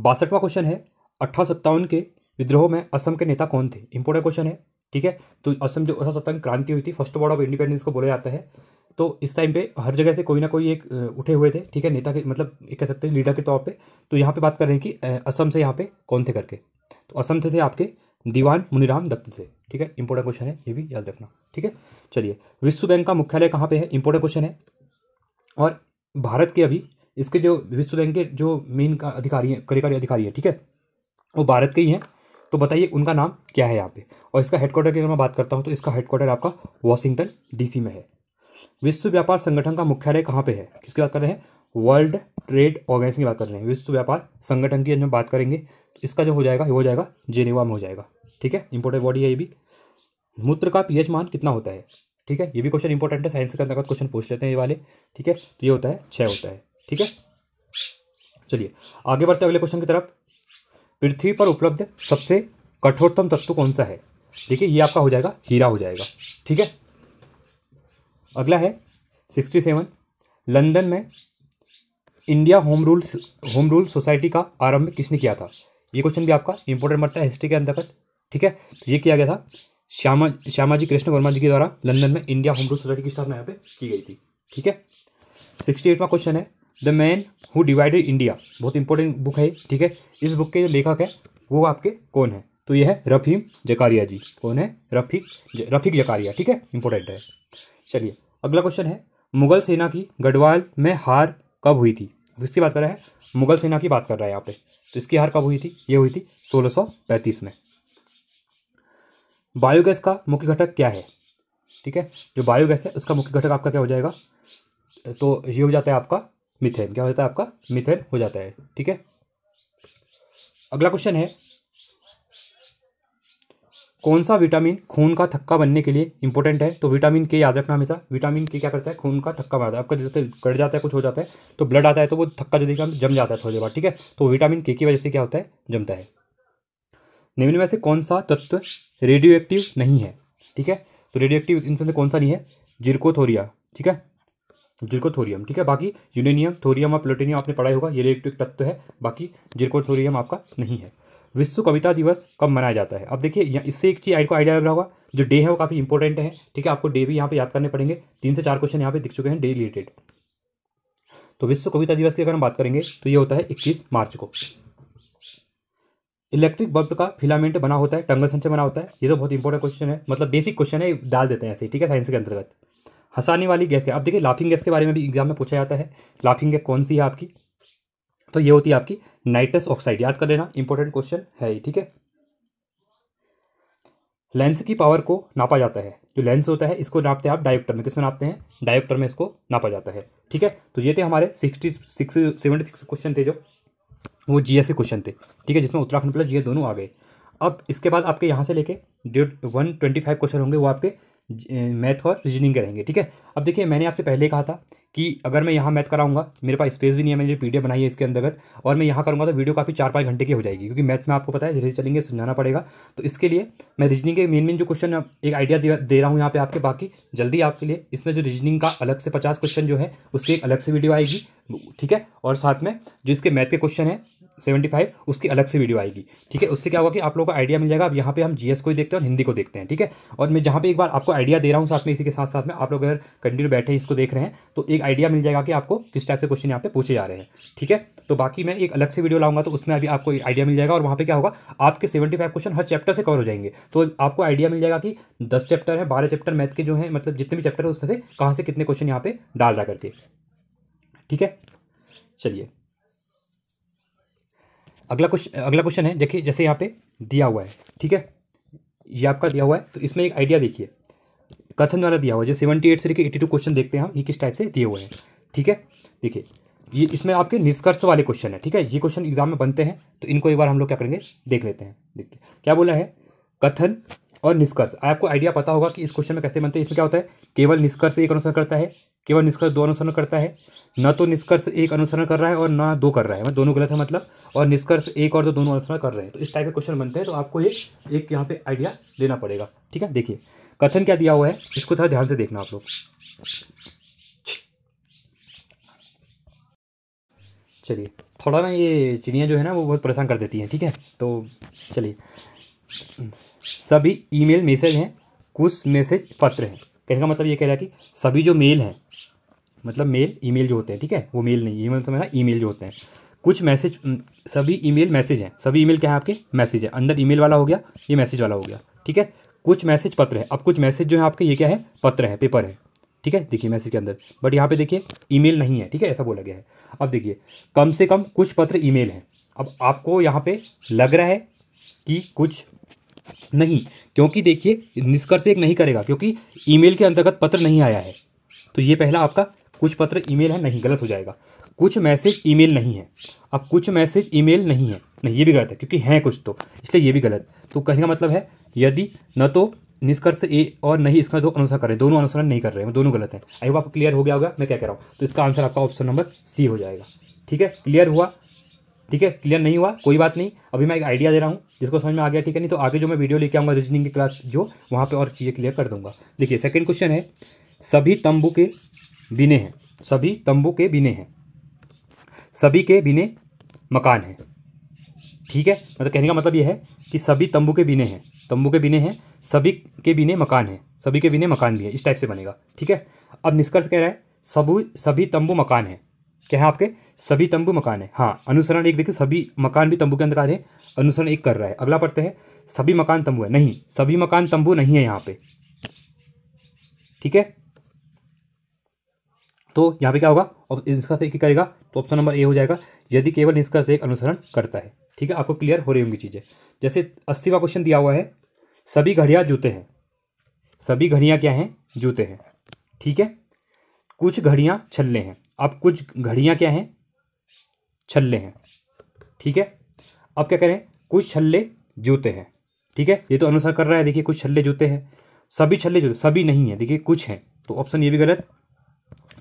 बासठवा क्वेश्चन है अठारह के विद्रोह में असम के नेता कौन थे इंपॉर्टेंट क्वेश्चन है ठीक है तो असम जो असम क्रांति हुई थी फर्स्ट वार्ड ऑफ इंडिपेंडेंस को बोला जाता है तो इस टाइम पे हर जगह से कोई ना कोई एक उठे हुए थे ठीक है नेता के मतलब एक कह सकते हैं लीडर के तौर पे तो यहाँ पे बात कर रहे हैं कि असम से यहाँ पे कौन थे करके तो असम थे थे आपके दीवान मुनिराम दत्त थे ठीक है इंपॉर्टेंट क्वेश्चन है ये भी याद रखना ठीक है चलिए विश्व बैंक का मुख्यालय कहाँ पर है इंपॉर्टेंट क्वेश्चन है और भारत के अभी इसके जो विश्व बैंक के जो मेन का अधिकारी हैं कार्यकारी अधिकारी हैं ठीक है वो भारत के ही हैं तो बताइए उनका नाम क्या है यहाँ पे और इसका हेडक्वार्टर की अगर मैं बात करता हूँ तो इसका हेडक्वार्टर आपका वाशिंगटन डीसी में है विश्व व्यापार संगठन का मुख्यालय कहाँ पे है किसकी बात कर रहे हैं वर्ल्ड ट्रेड ऑर्गेनाइजेशन की बात कर रहे हैं विश्व व्यापार संगठन की हम बात करेंगे तो इसका जो हो जाएगा हो जाएगा जेनेवा में हो जाएगा ठीक है इंपॉर्टेंट बॉडी है ये भी मूत्र का पीएच मान कितना होता है ठीक है ये भी क्वेश्चन इंपॉर्टेंट है साइंस के अंतर्गत क्वेश्चन पूछ लेते हैं ये वाले ठीक है तो ये होता है छः होता है ठीक है चलिए आगे बढ़ते हैं अगले क्वेश्चन की तरफ पृथ्वी पर उपलब्ध सबसे कठोरतम तत्व कौन सा है देखिए ये आपका हो जाएगा हीरा हो जाएगा ठीक है अगला है सिक्सटी सेवन लंदन में India home rule home rule society का आरंभ किसने किया था ये क्वेश्चन भी आपका इंपॉर्टेंट बनता है हिस्ट्री के अंतर्गत ठीक है तो ये किया गया था श्यामा श्यामाजी कृष्ण वर्मा जी के द्वारा लंदन में इंडिया होम रूल सोसाइटी की स्थापना यहाँ पे की गई थी ठीक है सिक्सटी एटवा क्वेश्चन है the man who divided India बहुत इंपॉर्टेंट बुक है ठीक है इस बुक के जो लेखक है वो आपके कौन तो है तो यह है रफ़ीम जकारिया जी कौन है रफ़ीक रफ़ीक जकारिया ठीक है इंपॉर्टेंट है चलिए अगला क्वेश्चन है मुगल सेना की गढ़वाल में हार कब हुई थी इसकी बात कर रहा है मुगल सेना की बात कर रहा है यहाँ पे तो इसकी हार कब हुई थी ये हुई थी 1635 में बायोगैस का मुख्य घटक क्या है ठीक है जो बायोगैस है उसका मुख्य घटक आपका क्या हो जाएगा तो ये हो जाता है आपका मिथेन क्या हो जाता है आपका मिथेन हो जाता है ठीक है अगला क्वेश्चन है कौन सा विटामिन खून का थक्का बनने के लिए इंपॉर्टेंट है तो विटामिन के याद रखना हमेशा विटामिन के क्या करता है खून का थक्का बनाता है आपका जैसे कट जाता है कुछ हो जाता है तो ब्लड आता है तो वो थक्का जो देखिए जम जाता है थोड़ी बार ठीक है तो विटामिन के की वजह से क्या होता है जमता है निम्न में से कौन सा तत्व रेडियो एक्टिव नहीं है ठीक है तो रेडियो एक्टिव इनमें से कौन सा नहीं है जिरकोथोरिया ठीक है जिरकोथोरियम ठीक है बाकी यूनेनियम थोरियम और प्लोटेनियम आपने पढ़ाई होगा ये रेडियो तत्व है बाकी जिरकोथोरियम आपका नहीं है विश्व कविता दिवस कब मनाया जाता है अब देखिए इससे एक चीज आपको आइडिया लग रहा होगा जो डे है वो काफ़ी इंपॉर्टेंट है ठीक है आपको डे भी यहाँ पे याद करने पड़ेंगे तीन से चार क्वेश्चन यहाँ पे दिख चुके हैं डे रिलेटेड तो विश्व कविता दिवस की अगर हम बात करेंगे तो ये होता है इक्कीस मार्च को इलेक्ट्रिक बल्ब का फिलामेंट बना होता है टंगल से बना होता है ये तो बहुत इंपॉर्टेंट क्वेश्चन है मतलब बेसिक क्वेश्चन है डाल देते हैं ऐसे ठीक है साइंस के अंतर्गत हंसाने वाली गैस के अब देखिए लाफिंग गैस के बारे में भी एग्जाम में पूछा जाता है लाफिंग गैस कौन सी है आपकी तो ये होती है आपकी नाइट्रस ऑक्साइड याद कर लेना इंपॉर्टेंट क्वेश्चन है ही ठीक है लेंस की पावर को नापा जाता है जो लेंस होता है इसको नापते हैं आप डायोप्टर में किसमें नापते हैं डायोप्टर में इसको नापा जाता है ठीक है तो ये थे हमारे sixty six seventy six question थे जो वो जी एस क्वेश्चन थे ठीक है जिसमें उत्तराखंड प्लस जी दोनों आ गए अब इसके बाद आपके यहाँ से लेके डेढ़ वन ट्वेंटी फाइव क्वेश्चन होंगे वो आपके मैथ और रीजनिंग करेंगे ठीक है अब देखिए मैंने आपसे पहले कहा था कि अगर मैं यहाँ मैथ कराऊंगा मेरे पास स्पेस भी नहीं है मैंने पीडीएफ बनाई है इसके अंतर्गत और मैं यहाँ करूँगा तो वीडियो काफ़ी चार पाँच घंटे की हो जाएगी क्योंकि मैथ में आपको पता है धीरे चलेंगे समझाना पड़ेगा तो इसके लिए मैं रीजनिंग के मेन मेन जो क्वेश्चन एक आइडिया दे रहा हूँ यहाँ पे आपके बाकी जल्दी आपके लिए इसमें जो रीजनिंग का अलग से पचास क्वेश्चन जो है उसकी एक अलग से वीडियो आएगी ठीक है और साथ में जो इसके मैथ के क्वेश्चन है सेवेंटी फाइव उसकी अलग से वीडियो आएगी ठीक है उससे क्या होगा कि आप लोगों को आइडिया मिल जाएगा अब यहाँ पे हम जीएस को ही देखते हैं और हिंदी को देखते हैं ठीक है और मैं जहाँ पे एक बार आपको आइडिया दे रहा हूँ साथ में इसी के साथ साथ में आप लोग अगर कंटिन्यू बैठे इसको देख रहे हैं तो एक आइडिया मिल जाएगा कि आपको किस टाइप से क्वेश्चन यहाँ पे पूछे जा रहे हैं ठीक है तो बाकी मैं एक अलग से वीडियो लाऊंगा तो उसमें अभी आपको आइडिया मिल जाएगा और वहाँ पर क्या होगा आपके सेवेंटी फाइव क्वेश्चन हर चैप्टर से कवर हो जाएंगे तो आपको आइडिया मिल जाएगा कि दस चैप्टर है बारह चैप्टर मैथ के जो है मतलब जितने भी चैप्टर है उसमें से कहाँ से कितने क्वेश्चन यहाँ पे डाल रहा करके ठीक है चलिए अगला क्वेश्चन अगला क्वेश्चन है देखिए जैसे यहाँ पे दिया हुआ है ठीक है ये आपका दिया हुआ है तो इसमें एक आइडिया देखिए कथन द्वारा दिया हुआ है जो सेवेंटी एट से लेकर एटी टू क्वेश्चन देखते हैं हम ये किस टाइप से दिए हुए हैं ठीक है देखिए ये इसमें आपके निष्कर्ष वाले क्वेश्चन है ठीक है ये क्वेश्चन एग्जाम में बनते हैं तो इनको एक बार हम लोग क्या करेंगे देख लेते हैं देखिए क्या बोला है कथन और निष्कर्ष आपको आइडिया पता होगा कि इस क्वेश्चन में कैसे बनते हैं इसमें क्या होता है केवल निष्कर्ष एक अनुसार करता है केवल निष्कर्ष दो अनुसरण करता है न तो निष्कर्ष एक अनुसरण कर रहा है और न दो कर रहा है मतलब दोनों गलत है मतलब और निष्कर्ष एक और दो दोनों अनुसरण कर रहे हैं तो इस टाइप के क्वेश्चन बनते हैं तो आपको ये एक यहाँ पे आइडिया लेना पड़ेगा ठीक है देखिए कथन क्या दिया हुआ है इसको थोड़ा ध्यान से देखना आप लोग चलिए थोड़ा ना ये चिड़िया जो है ना वो बहुत परेशान कर देती हैं ठीक है तो चलिए सभी ईमेल मैसेज हैं कुछ मैसेज पत्र हैं कहने का मतलब ये कह रहा है कि सभी जो मेल हैं मतलब मेल ईमेल जो होते हैं ठीक है वो मेल नहीं ईमेल मतलब ई ईमेल जो होते हैं कुछ मैसेज सभी ईमेल मैसेज हैं सभी ईमेल क्या है आपके मैसेज है अंदर ईमेल वाला हो गया ये मैसेज वाला हो गया ठीक है कुछ मैसेज पत्र है अब कुछ मैसेज जो है आपके ये क्या है पत्र है पेपर है ठीक है देखिए मैसेज के अंदर बट यहाँ पे देखिए ईमेल नहीं है ठीक है ऐसा बोला गया है अब देखिए कम से कम कुछ पत्र ईमेल हैं अब आपको यहाँ पे लग रहा है कि कुछ नहीं क्योंकि देखिए निष्कर्ष एक नहीं करेगा क्योंकि ईमेल के अंतर्गत पत्र नहीं आया है तो ये पहला आपका कुछ पत्र ईमेल है नहीं गलत हो जाएगा कुछ मैसेज ईमेल नहीं है अब कुछ मैसेज ईमेल नहीं है नहीं ये भी गलत है क्योंकि हैं कुछ तो इसलिए ये भी गलत तो कहने का मतलब है यदि न तो निष्कर्ष ए और नहीं इसका दो अनुसार करें दोनों अनुसरण नहीं कर रहे हैं दोनों गलत हैं आई आपको क्लियर हो गया होगा मैं क्या कह रहा हूँ तो इसका आंसर आपका ऑप्शन नंबर सी हो जाएगा ठीक है क्लियर हुआ ठीक है क्लियर नहीं हुआ कोई बात नहीं अभी मैं एक आइडिया दे रहा हूँ जिसको समझ में आ गया ठीक है नहीं तो आगे जो मैं वीडियो लेके आऊँगा रीजनिंग की क्लास जो वहाँ पर और चीज़ें क्लियर कर दूंगा देखिए सेकेंड क्वेश्चन है सभी तंबू के बिने हैं सभी तंबू के बिने हैं सभी के बिने मकान हैं ठीक है मतलब कहने का मतलब यह है कि सभी तंबू के बिने हैं तंबू के बिने हैं सभी के बिने मकान हैं सभी के बिने मकान भी है इस टाइप से बनेगा ठीक है अब निष्कर्ष कह रहा है सभी सभी तंबू मकान हैं क्या है आपके सभी तंबू मकान है हाँ अनुसरण एक देखिए सभी मकान भी तंबू के अंदर आ रहे हैं अनुसरण एक कर रहा है अगला पढ़ते हैं सभी मकान तंबू है नहीं सभी मकान तंबू नहीं है यहाँ पे ठीक है तो यहाँ पे क्या होगा और निष्कर्ष एक ही करेगा तो ऑप्शन नंबर ए हो जाएगा यदि केवल निष्कर्ष एक अनुसरण करता है ठीक है आपको क्लियर हो रही होंगी चीज़ें जैसे अस्सीवा क्वेश्चन दिया हुआ है सभी घड़ियाँ जूते हैं सभी घड़ियाँ क्या हैं जूते हैं ठीक है कुछ घड़ियाँ छल्ले हैं अब कुछ घड़ियाँ क्या हैं छल्ले हैं ठीक है अब क्या करें कुछ छल्ले जूते हैं ठीक है ये तो अनुसार कर रहा है देखिए कुछ छल्ले जूते हैं सभी छल्ले जूते सभी नहीं है देखिए कुछ हैं तो ऑप्शन ये भी गलत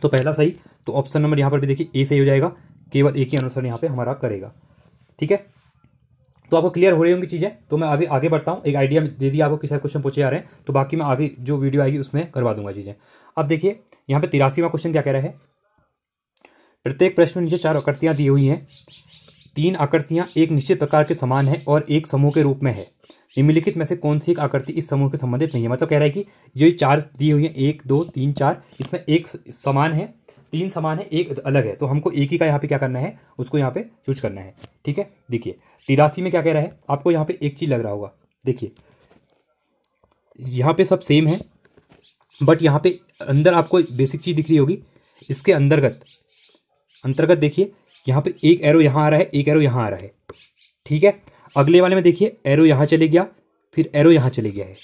तो पहला सही तो ऑप्शन नंबर यहाँ पर भी देखिए ए सही हो जाएगा केवल एक ही अनुसार यहाँ पे हमारा करेगा ठीक है तो आपको क्लियर हो रही होंगी चीज़ें तो मैं अभी आगे बढ़ता हूँ एक आइडिया दे दिया आपको किसान क्वेश्चन पूछे जा रहे हैं तो बाकी मैं आगे जो वीडियो आएगी उसमें करवा दूंगा चीज़ें अब देखिए यहाँ पे तिरासीवा क्वेश्चन क्या कह रहा है प्रत्येक प्रश्न में नीचे चार आकृतियाँ दी हुई हैं तीन आकृतियाँ एक निश्चित प्रकार के समान है और एक समूह के रूप में है निम्नलिखित में से कौन सी एक आकृति इस समूह के संबंधित नहीं है मतलब कह रहा है कि जो चार दी हुई हैं एक दो तीन चार इसमें एक समान है तीन समान है एक अलग है तो हमको एक ही का यहाँ पे क्या करना है उसको यहाँ पे चूज करना है ठीक है देखिए तिरासी में क्या कह रहा है आपको यहाँ पे एक चीज़ लग रहा होगा देखिए यहाँ पे सब सेम है बट यहाँ पे अंदर आपको बेसिक चीज़ दिख रही होगी इसके अंतर्गत अंतर्गत देखिए यहाँ पे एक एरो यहाँ आ रहा है एक एरो यहाँ आ रहा है ठीक है अगले वाले में देखिए एरो यहाँ चले गया फिर एरो यहाँ चले गया है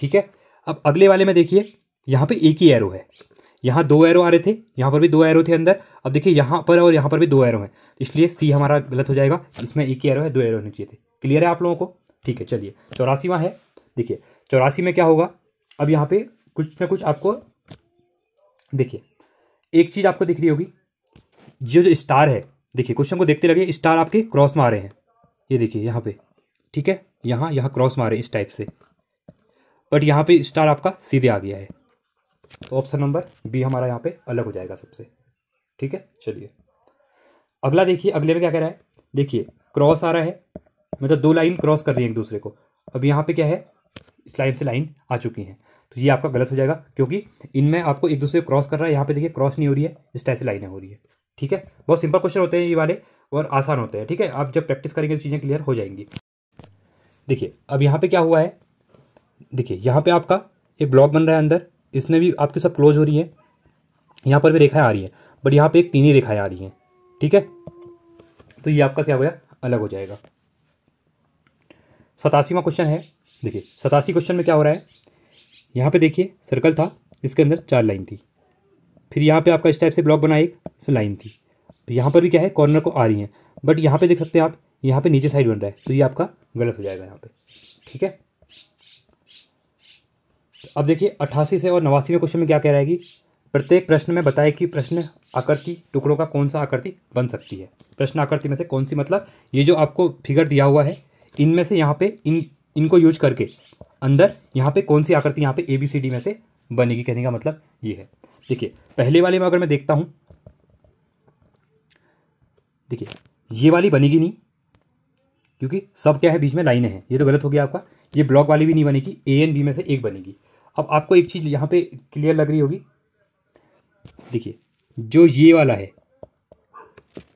ठीक है अब अगले वाले में देखिए यहाँ पे एक ही एरो है यहाँ दो एरो आ रहे थे यहाँ पर भी दो एरो थे अंदर अब देखिए यहाँ पर और यहाँ पर भी दो एरो हैं इसलिए सी हमारा गलत हो जाएगा इसमें एक ही एरो है दो एरो होने चाहिए थे क्लियर है आप लोगों को ठीक है चलिए चौरासीवा है देखिए चौरासी में क्या होगा अब यहाँ पर कुछ ना कुछ आपको देखिए एक चीज़ आपको दिख रही होगी ये जो स्टार है देखिए क्वेश्चन को देखते लगे स्टार आपके क्रॉस में आ रहे हैं ये देखिए यहाँ पे ठीक है यहाँ यहाँ क्रॉस में आ रहे हैं इस टाइप से बट यहाँ पे स्टार आपका सीधे आ गया है तो ऑप्शन नंबर बी हमारा यहाँ पे अलग हो जाएगा सबसे ठीक है चलिए अगला देखिए अगले में क्या कह रहा है देखिए क्रॉस आ रहा है मतलब दो लाइन क्रॉस कर रही एक दूसरे को अब यहाँ पे क्या है इस लाइन से लाइन आ चुकी हैं तो ये आपका गलत हो जाएगा क्योंकि इनमें आपको एक दूसरे क्रॉस कर रहा है यहाँ पे देखिए क्रॉस नहीं हो रही है इस टाइप से लाइनें हो रही है ठीक है बहुत सिंपल क्वेश्चन होते हैं ये वाले और आसान होते हैं ठीक है आप जब प्रैक्टिस करेंगे तो चीज़ें क्लियर हो जाएंगी देखिए अब यहाँ पे क्या हुआ है देखिए यहाँ पे आपका एक ब्लॉक बन रहा है अंदर इसमें भी आपकी सब क्लोज हो रही है यहाँ पर भी रेखाएं आ रही हैं बट यहाँ पर एक तीन ही रेखाएं आ रही हैं ठीक है तो ये आपका क्या हो गया अलग हो जाएगा सतासीवा क्वेश्चन है देखिए सतासी क्वेश्चन में क्या हो रहा है यहाँ पे देखिए सर्कल था इसके अंदर चार लाइन थी फिर यहाँ पे आपका इस टाइप से ब्लॉक बना एक सो लाइन थी तो यहाँ पर भी क्या है कॉर्नर को आ रही हैं बट यहाँ पे देख सकते हैं आप यहाँ पे नीचे साइड बन रहा है तो ये आपका गलत हो जाएगा यहाँ पे ठीक है तो अब देखिए अट्ठासी से और नवासी में क्वेश्चन में क्या कह रहा है कि प्रत्येक प्रश्न में बताए कि प्रश्न आकृति टुकड़ों का कौन सा आकृति बन सकती है प्रश्न आकृति में से कौन सी मतलब ये जो आपको फिगर दिया हुआ है इनमें से यहाँ पे इन इनको यूज करके अंदर यहाँ पे कौन सी आकृति यहाँ पे ए बी सी डी में से बनेगी कहने का मतलब ये है देखिए पहले वाले में अगर मैं देखता हूँ देखिए ये वाली बनेगी नहीं क्योंकि सब क्या है बीच में लाइनें हैं ये तो गलत हो गया आपका ये ब्लॉक वाली भी नहीं बनेगी ए एन बी में से एक बनेगी अब आपको एक चीज़ यहाँ पे क्लियर लग रही होगी देखिए जो ये वाला है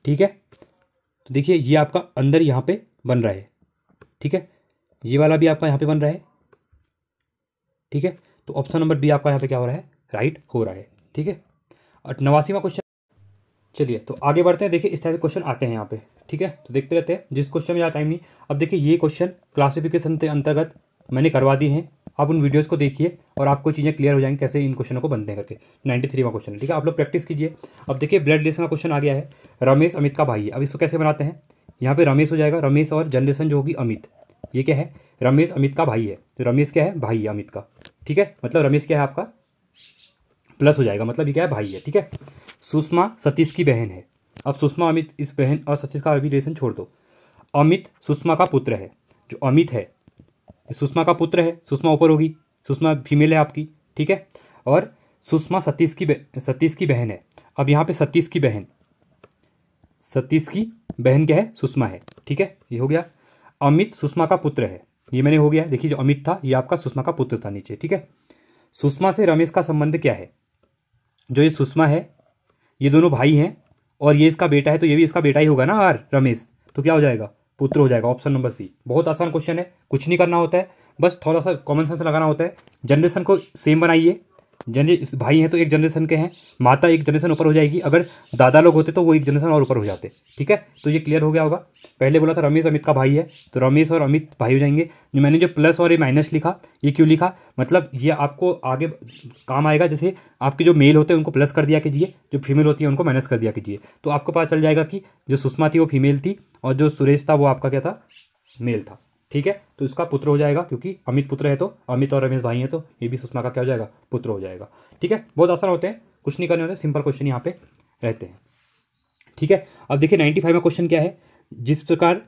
ठीक है तो देखिए ये आपका अंदर यहाँ पे बन रहा है ठीक है ये वाला भी आपका यहाँ पे बन रहा है ठीक है तो ऑप्शन नंबर बी आपका यहाँ पे क्या हो रहा है राइट हो रहा है ठीक है नवासीवा क्वेश्चन चलिए तो आगे बढ़ते हैं देखिए इस टाइप के क्वेश्चन आते हैं यहाँ पे ठीक है तो देखते रहते हैं जिस क्वेश्चन में ज़्यादा टाइम नहीं अब देखिए ये क्वेश्चन क्लासिफिकेशन के अंतर्गत मैंने करवा दी हैं आप उन वीडियोस को देखिए और आपको चीज़ें क्लियर हो जाएंगी कैसे इन क्वेश्चनों को बनते हैं करके नाइन्टी थ्री का क्वेश्चन है ठीक है आप लोग प्रैक्टिस कीजिए अब देखिए ब्लड लेसन का क्वेश्चन आ गया है रमेश अमित का भाई है अब इसको कैसे बनाते हैं यहाँ पर रमेश हो जाएगा रमेश और जनरेशन जो होगी अमित ये क्या है रमेश अमित का भाई है तो रमेश क्या है भाई अमित का ठीक है मतलब रमेश क्या है आपका प्लस हो जाएगा मतलब ये क्या है भाई है ठीक है सुषमा सतीश की बहन है अब सुषमा अमित इस बहन और सतीश का अभी रिलेशन छोड़ दो अमित सुषमा का पुत्र है जो अमित है सुषमा का पुत्र है सुषमा ऊपर होगी सुषमा फीमेल है आपकी ठीक है और सुषमा सतीश की सतीश की बहन है अब यहाँ पे सतीश की बहन सतीश की बहन क्या है सुषमा है ठीक है ये हो गया अमित सुषमा का पुत्र है ये मैंने हो गया देखिए जो अमित था ये आपका सुषमा का पुत्र था नीचे ठीक है सुषमा से रमेश का संबंध क्या है जो ये सुषमा है ये दोनों भाई हैं और ये इसका बेटा है तो ये भी इसका बेटा ही होगा ना आर रमेश तो क्या हो जाएगा पुत्र हो जाएगा ऑप्शन नंबर सी बहुत आसान क्वेश्चन है कुछ नहीं करना होता है बस थोड़ा सा कॉमन सेंस लगाना होता है जनरेशन को सेम बनाइए जनरे भाई हैं तो एक जनरेशन के हैं माता एक जनरेशन ऊपर हो जाएगी अगर दादा लोग होते तो वो एक जनरेशन और ऊपर हो जाते ठीक है तो ये क्लियर हो गया होगा पहले बोला था रमेश अमित का भाई है तो रमेश और अमित भाई हो जाएंगे जो मैंने जो प्लस और ये माइनस लिखा ये क्यों लिखा मतलब ये आपको आगे काम आएगा जैसे आपके जो मेल होते हैं उनको प्लस कर दिया कीजिए जो फीमेल होती है उनको माइनस कर दिया कीजिए तो आपको पता चल जाएगा कि जो सुषमा थी वो फीमेल थी और जो सुरेश था वो आपका क्या था मेल था ठीक है तो इसका पुत्र हो जाएगा क्योंकि अमित पुत्र है तो अमित और रमेश भाई हैं तो ये भी सुषमा का क्या हो जाएगा पुत्र हो जाएगा ठीक है बहुत आसान होते हैं कुछ नहीं करने होते सिंपल क्वेश्चन यहाँ पे रहते हैं ठीक है अब देखिए नाइन्टी फाइव में क्वेश्चन क्या है जिस प्रकार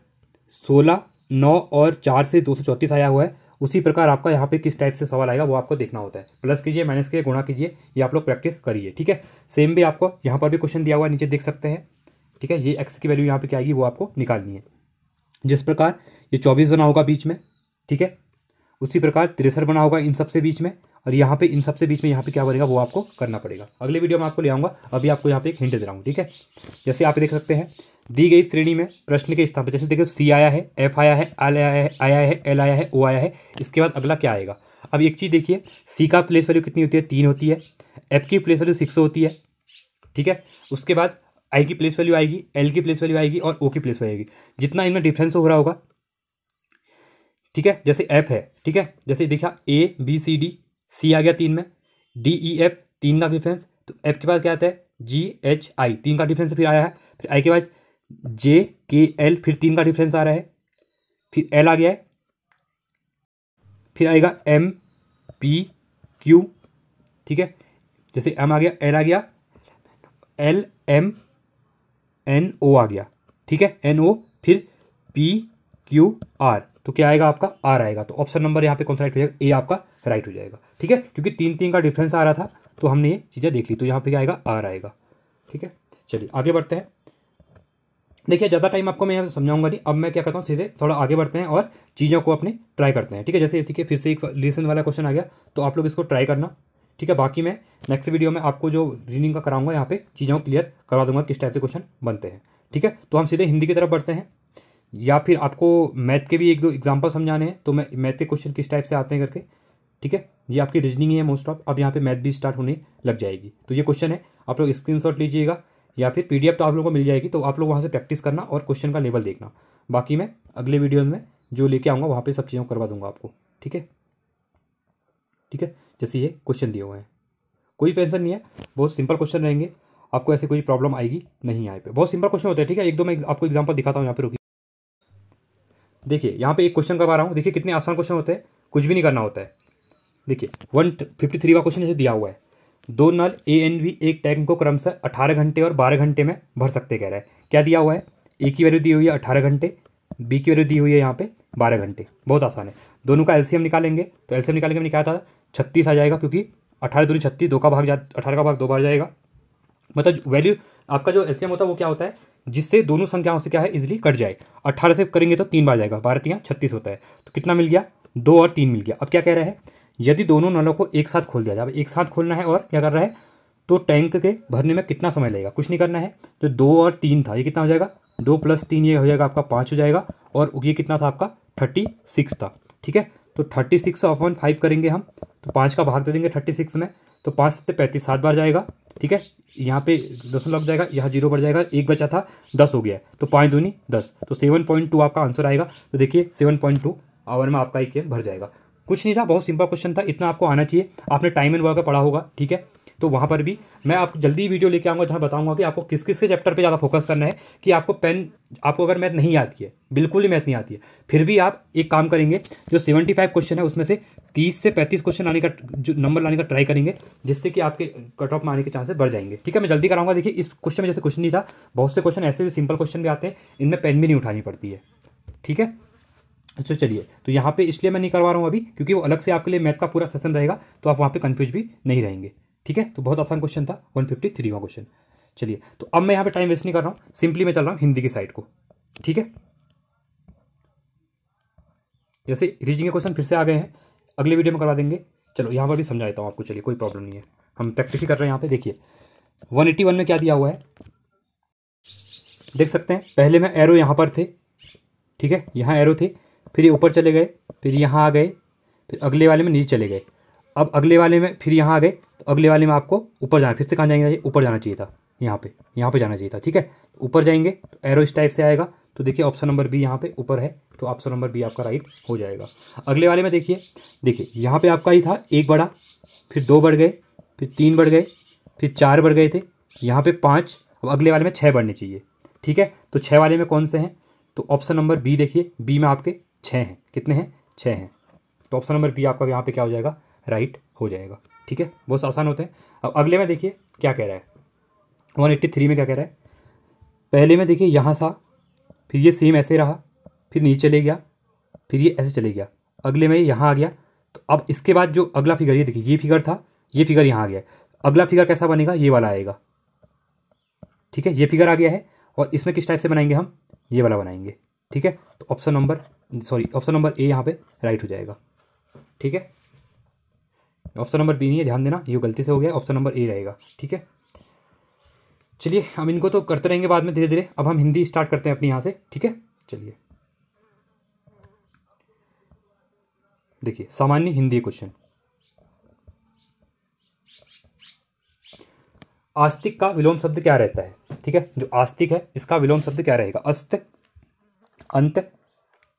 सोलह नौ और चार से दो सौ चौंतीस आया हुआ है उसी प्रकार आपका यहाँ पे किस टाइप से सवाल आएगा वो आपको देखना होता है प्लस कीजिए माइनस कीजिए गुणा कीजिए ये आप लोग प्रैक्टिस करिए ठीक है सेम भी आपको यहाँ पर भी क्वेश्चन दिया हुआ है नीचे देख सकते हैं ठीक है ये एक्स की वैल्यू यहाँ पे क्या आएगी वो आपको निकालनी है जिस प्रकार ये चौबीस बना होगा बीच में ठीक है उसी प्रकार तिरसठ बना होगा इन सबसे बीच में और यहाँ पे इन सब से बीच में यहाँ पे क्या बनेगा वो आपको करना पड़ेगा अगले वीडियो में आपको ले आऊँगा अभी आपको यहाँ पे एक हिंट दे रहा हूँ ठीक है जैसे आप देख सकते हैं दी गई श्रेणी में प्रश्न के स्थान पर जैसे देखो सी आया है एफ आया है एल आया है आया है एल आया है ओ आया है इसके बाद अगला क्या आएगा अब एक चीज़ देखिए सी का प्लेस वैल्यू कितनी होती है तीन होती है एफ की प्लेस वैल्यू सिक्स होती है ठीक है उसके बाद आई की प्लेस वैल्यू आएगी एल की प्लेस वैल्यू आएगी और ओ की प्लेस वैल्यू आएगी जितना इनमें डिफ्रेंस हो रहा होगा ठीक है जैसे एफ है ठीक है जैसे देखा A B C D C आ गया तीन में डी ई एफ तीन का डिफरेंस तो एफ के बाद क्या आता है जी एच आई तीन का डिफरेंस फिर आया है फिर आई के बाद जे के एल फिर तीन का डिफरेंस आ रहा है फिर एल आ गया है फिर आएगा एम पी क्यू ठीक है जैसे एम आ गया एल आ गया एल एम एन ओ आ गया ठीक है एन ओ फिर पी क्यू आर तो क्या आएगा आपका आर आएगा तो ऑप्शन नंबर यहाँ पे कौन सा राइट हो जाएगा ए आपका राइट हो जाएगा ठीक है क्योंकि तीन तीन का डिफरेंस आ रहा था तो हमने ये चीज़ें देख ली तो यहाँ पे क्या आएगा आर आएगा ठीक है चलिए आगे बढ़ते हैं देखिए ज़्यादा टाइम आपको मैं यहाँ समझाऊंगा नहीं अब मैं क्या करता हूँ सीधे थोड़ा आगे बढ़ते हैं और चीज़ों को अपने ट्राई करते हैं ठीक है जैसे ठीक है फिर से एक रीजन वाला क्वेश्चन आ गया तो आप लोग इसको ट्राई करना ठीक है बाकी मैं नेक्स्ट वीडियो में आपको जो रीडिंग का कराऊंगा यहाँ पे चीज़ों को क्लियर करवा दूंगा किस टाइप से क्वेश्चन बनते हैं ठीक है तो हम सीधे हिंदी की तरफ बढ़ते हैं या फिर आपको मैथ के भी एक दो एग्जाम्पल समझाने हैं तो मैं मैथ के क्वेश्चन किस टाइप से आते हैं करके ठीक है ये आपकी रीजनिंग है मोस्ट ऑफ अब यहाँ पे मैथ भी स्टार्ट होने लग जाएगी तो ये क्वेश्चन है आप लोग शॉट लीजिएगा या फिर पी तो आप लोगों को मिल जाएगी तो आप लोग वहाँ से प्रैक्टिस करना और क्वेश्चन का लेवल देखना बाकी मैं अगले वीडियोज़ में जो लेके आऊँगा वहाँ पर सब चीज़ों करवा दूँगा आपको ठीक है ठीक है जैसे ये क्वेश्चन दिए हुए हैं कोई टेंशन नहीं है बहुत सिंपल क्वेश्चन रहेंगे आपको ऐसे कोई प्रॉब्लम आएगी नहीं आए पे बहुत सिंपल क्वेश्चन होता है ठीक है एक दो मैं आपको एग्जांपल दिखाता हूँ यहाँ पे रुकी देखिए यहाँ पे एक क्वेश्चन करवा रहा हूँ देखिए कितने आसान क्वेश्चन होते हैं कुछ भी नहीं करना होता है देखिए वन फिफ्टी थ्री का क्वेश्चन जैसे दिया हुआ है दो नल ए एन वी एक टैंक को क्रमशः अठारह घंटे और बारह घंटे में भर सकते कह रहा है क्या दिया हुआ है ए की वैल्यू दी हुई है अठारह घंटे बी की वैल्यू दी हुई है यहाँ पे बारह घंटे बहुत आसान है दोनों का एलसीएम निकालेंगे तो एलसीएम निकालेंगे मैंने कहा था छत्तीस आ जाएगा क्योंकि अठारह दूरी छत्तीस दो का भाग जा अठारह का भाग दो बार जाएगा मतलब वैल्यू आपका जो एलसीएम होता है वो क्या होता है जिससे दोनों संख्याओं से क्या है इजिली कट जाए अट्ठारह से करेंगे तो तीन बार जाएगा भारत यहाँ छत्तीस होता है तो कितना मिल गया दो और तीन मिल गया अब क्या कह रहा है यदि दोनों नलों को एक साथ खोल दिया जाए एक साथ खोलना है और क्या कर रहा है तो टैंक के भरने में कितना समय लगेगा कुछ नहीं करना है तो दो और तीन था ये कितना हो जाएगा दो प्लस तीन ये हो जाएगा आपका पाँच हो जाएगा और ये कितना था आपका थर्टी सिक्स था ठीक है तो thirty six of one five करेंगे हम तो पाँच का भाग दे देंगे थर्टी सिक्स में तो पाँच सत्ते पैंतीस सात बार जाएगा ठीक है यहाँ पे दस लग जाएगा यहाँ जीरो बढ़ जाएगा एक बचा था दस हो गया तो पाँच दूनी दस तो सेवन पॉइंट टू आपका आंसर आएगा तो देखिए सेवन पॉइंट टू आवर में आपका एक भर जाएगा कुछ नहीं था बहुत सिंपल क्वेश्चन था इतना आपको आना चाहिए आपने टाइम एंड वर्क पढ़ा होगा ठीक है तो वहाँ पर भी मैं आपको जल्दी वीडियो लेके आऊँगा जहाँ बताऊँगा कि आपको किस किस के चैप्टर पे ज़्यादा फोकस करना है कि आपको पेन आपको अगर मैथ नहीं आती है बिल्कुल ही मैथ नहीं आती है फिर भी आप एक काम करेंगे जो सेवेंटी फाइव क्वेश्चन है उसमें से तीस से पैंतीस क्वेश्चन आने का जो नंबर लाने का ट्राई करेंगे जिससे कि आपके कट ऑफ में आने के चांसेस बढ़ जाएंगे ठीक है मैं जल्दी कराऊंगा देखिए इस क्वेश्चन में जैसे क्वेश्चन नहीं था बहुत से क्वेश्चन ऐसे भी सिंपल क्वेश्चन भी आते हैं इनमें पेन भी नहीं उठानी पड़ती है ठीक है अच्छा चलिए तो यहाँ पे इसलिए मैं नहीं करवा रहा हूँ अभी क्योंकि वो अलग से आपके लिए मैथ का पूरा सेशन रहेगा तो आप वहाँ पे कंफ्यूज भी नहीं रहेंगे ठीक है तो बहुत आसान क्वेश्चन था वन फिफ्टी थ्री का क्वेश्चन चलिए तो अब मैं यहाँ पे टाइम वेस्ट नहीं कर रहा हूँ सिंपली मैं चल रहा हूँ हिंदी की साइड को ठीक है जैसे रीजिंग के क्वेश्चन फिर से आ गए हैं अगले वीडियो में करवा देंगे चलो यहाँ पर भी समझा देता हूँ आपको चलिए कोई प्रॉब्लम नहीं है हम प्रैक्टिस ही कर रहे हैं यहाँ पे देखिए 181 में क्या दिया हुआ है देख सकते हैं पहले में एरो यहाँ पर थे ठीक है यहाँ एरो थे फिर ये ऊपर चले गए फिर यहाँ आ गए फिर अगले वाले में नीचे चले गए अब अगले वाले में फिर यहाँ आ गए तो अगले वाले में आपको ऊपर जाना फिर से कहाँ जाएंगे ऊपर जाना चाहिए था यहाँ पे यहाँ पे जाना चाहिए था ठीक है ऊपर जाएंगे तो एरो इस टाइप से आएगा तो देखिए ऑप्शन नंबर बी यहाँ पे ऊपर है तो ऑप्शन नंबर बी आपका राइट हो जाएगा अगले वाले में देखिए देखिए यहाँ पे आपका ही था एक बड़ा फिर दो बढ़ गए फिर तीन बढ़ गए फिर चार बढ़ गए थे यहाँ पे पाँच अब अगले वाले में छः बढ़ने चाहिए ठीक है तो छः वाले में कौन से हैं तो ऑप्शन नंबर बी देखिए बी में आपके छः हैं कितने हैं छः हैं तो ऑप्शन नंबर बी आपका यहाँ पर क्या हो जाएगा राइट हो जाएगा ठीक है बहुत आसान होते हैं अब अगले में देखिए क्या कह रहा है वन एट्टी थ्री में क्या कह रहा है पहले में देखिए यहाँ सा फिर ये सेम ऐसे रहा फिर नीचे चले गया फिर ये ऐसे चले गया अगले में ये यहाँ आ गया तो अब इसके बाद जो अगला फिगर ये देखिए ये फिगर था ये फिगर यहाँ आ गया अगला फिगर कैसा बनेगा ये वाला आएगा ठीक है ये फिगर आ गया है और इसमें किस टाइप से बनाएंगे हम ये वाला बनाएंगे ठीक है तो option number sorry option number A यहाँ पे राइट हो जाएगा ठीक है ऑप्शन नंबर बी नहीं है ध्यान देना ये गलती से हो गया ऑप्शन नंबर ए रहेगा ठीक है चलिए हम इनको तो करते रहेंगे बाद में धीरे धीरे अब हम हिंदी स्टार्ट करते हैं अपने यहाँ से ठीक है चलिए देखिए सामान्य हिंदी क्वेश्चन आस्तिक का विलोम शब्द क्या रहता है ठीक है जो आस्तिक है इसका विलोम शब्द क्या रहेगा अस्त अंत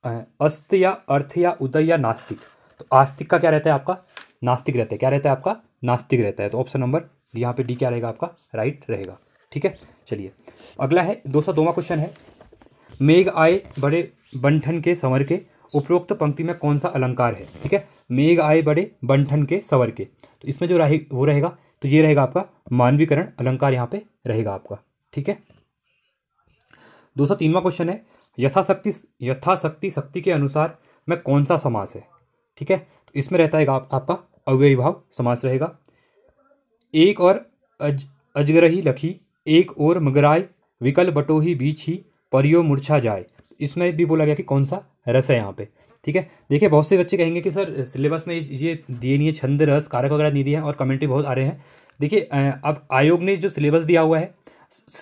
अस्त या अर्थ या उदय या नास्तिक तो आस्तिक का क्या रहता है आपका नास्तिक रहते हैं क्या रहता है आपका नास्तिक रहता है तो ऑप्शन नंबर यहाँ पे डी क्या रहेगा आपका राइट रहेगा ठीक है चलिए अगला है दो सौ दोवा क्वेश्चन है मेघ आए बड़े बंठन के संवर के उपरोक्त पंक्ति में कौन सा अलंकार है ठीक है मेघ आए बड़े बंठन के सवर के तो इसमें जो रहे वो रहेगा तो ये रहेगा आपका मानवीकरण अलंकार यहाँ पे रहेगा आपका ठीक है दो सौ तीनवा क्वेश्चन है यथाशक्ति यथाशक्ति शक्ति के अनुसार में कौन सा समास है ठीक है तो इसमें रहता है आप, आपका अव्ययी भाव समास रहेगा एक और अज अजगरही लखी एक और मगराय विकल बटोही बीच ही परियो मूर्छा जाए इसमें भी बोला गया कि कौन सा रस है यहाँ पे ठीक है देखिए बहुत से बच्चे कहेंगे कि सर सिलेबस में ये दिए नहीं है छंद रस कारक वगैरह नहीं दिए हैं और कमेंट्री बहुत आ रहे हैं देखिए अब आयोग ने जो सिलेबस दिया हुआ है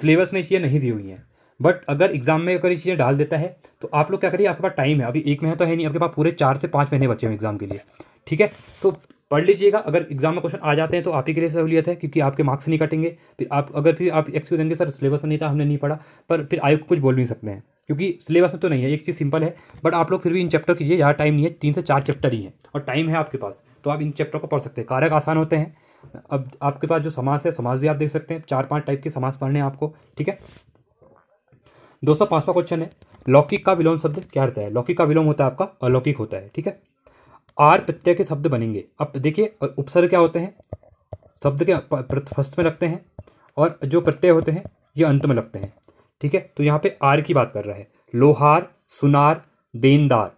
सिलेबस में चीज़ें नहीं दी हुई हैं बट अगर एग्जाम में अगर ये चीज़ें डाल देता है तो आप लोग क्या करिए आपके पास टाइम है अभी एक महीना तो है नहीं आपके पास पूरे चार से पाँच महीने बचे हैं एग्जाम के लिए ठीक है तो पढ़ लीजिएगा अगर एग्जाम में क्वेश्चन आ जाते हैं तो आप ही के लिए सहूलियत है क्योंकि आपके मार्क्स नहीं कटेंगे फिर आप अगर फिर आप एक्सक्यूज देंगे सर सिलेबस में नहीं था हमने नहीं पढ़ा पर फिर आयोग को कुछ बोल नहीं सकते हैं क्योंकि सिलेबस में तो नहीं है एक चीज़ सिंपल है बट आप लोग फिर भी इन चैप्टर कीजिए यहाँ टाइम नहीं है तीन से चार चैप्टर ही हैं और टाइम है आपके पास तो आप इन चैप्टर को पढ़ सकते हैं कारक आसान होते हैं अब आपके पास जो समाज है समाज भी आप देख सकते हैं चार पाँच टाइप के समाज पढ़ने हैं आपको ठीक है दो सौ क्वेश्चन है लौकिक का विलोम शब्द क्या रहता है लौकिक का विलोम होता है आपका अलौकिक होता है ठीक है आर प्रत्यय के शब्द बनेंगे अब देखिए उपसर्ग क्या होते हैं शब्द के फर्स्ट में लगते हैं और जो प्रत्यय होते हैं ये अंत में लगते हैं ठीक है तो यहाँ पे आर की बात कर रहा है लोहार सुनार देनदार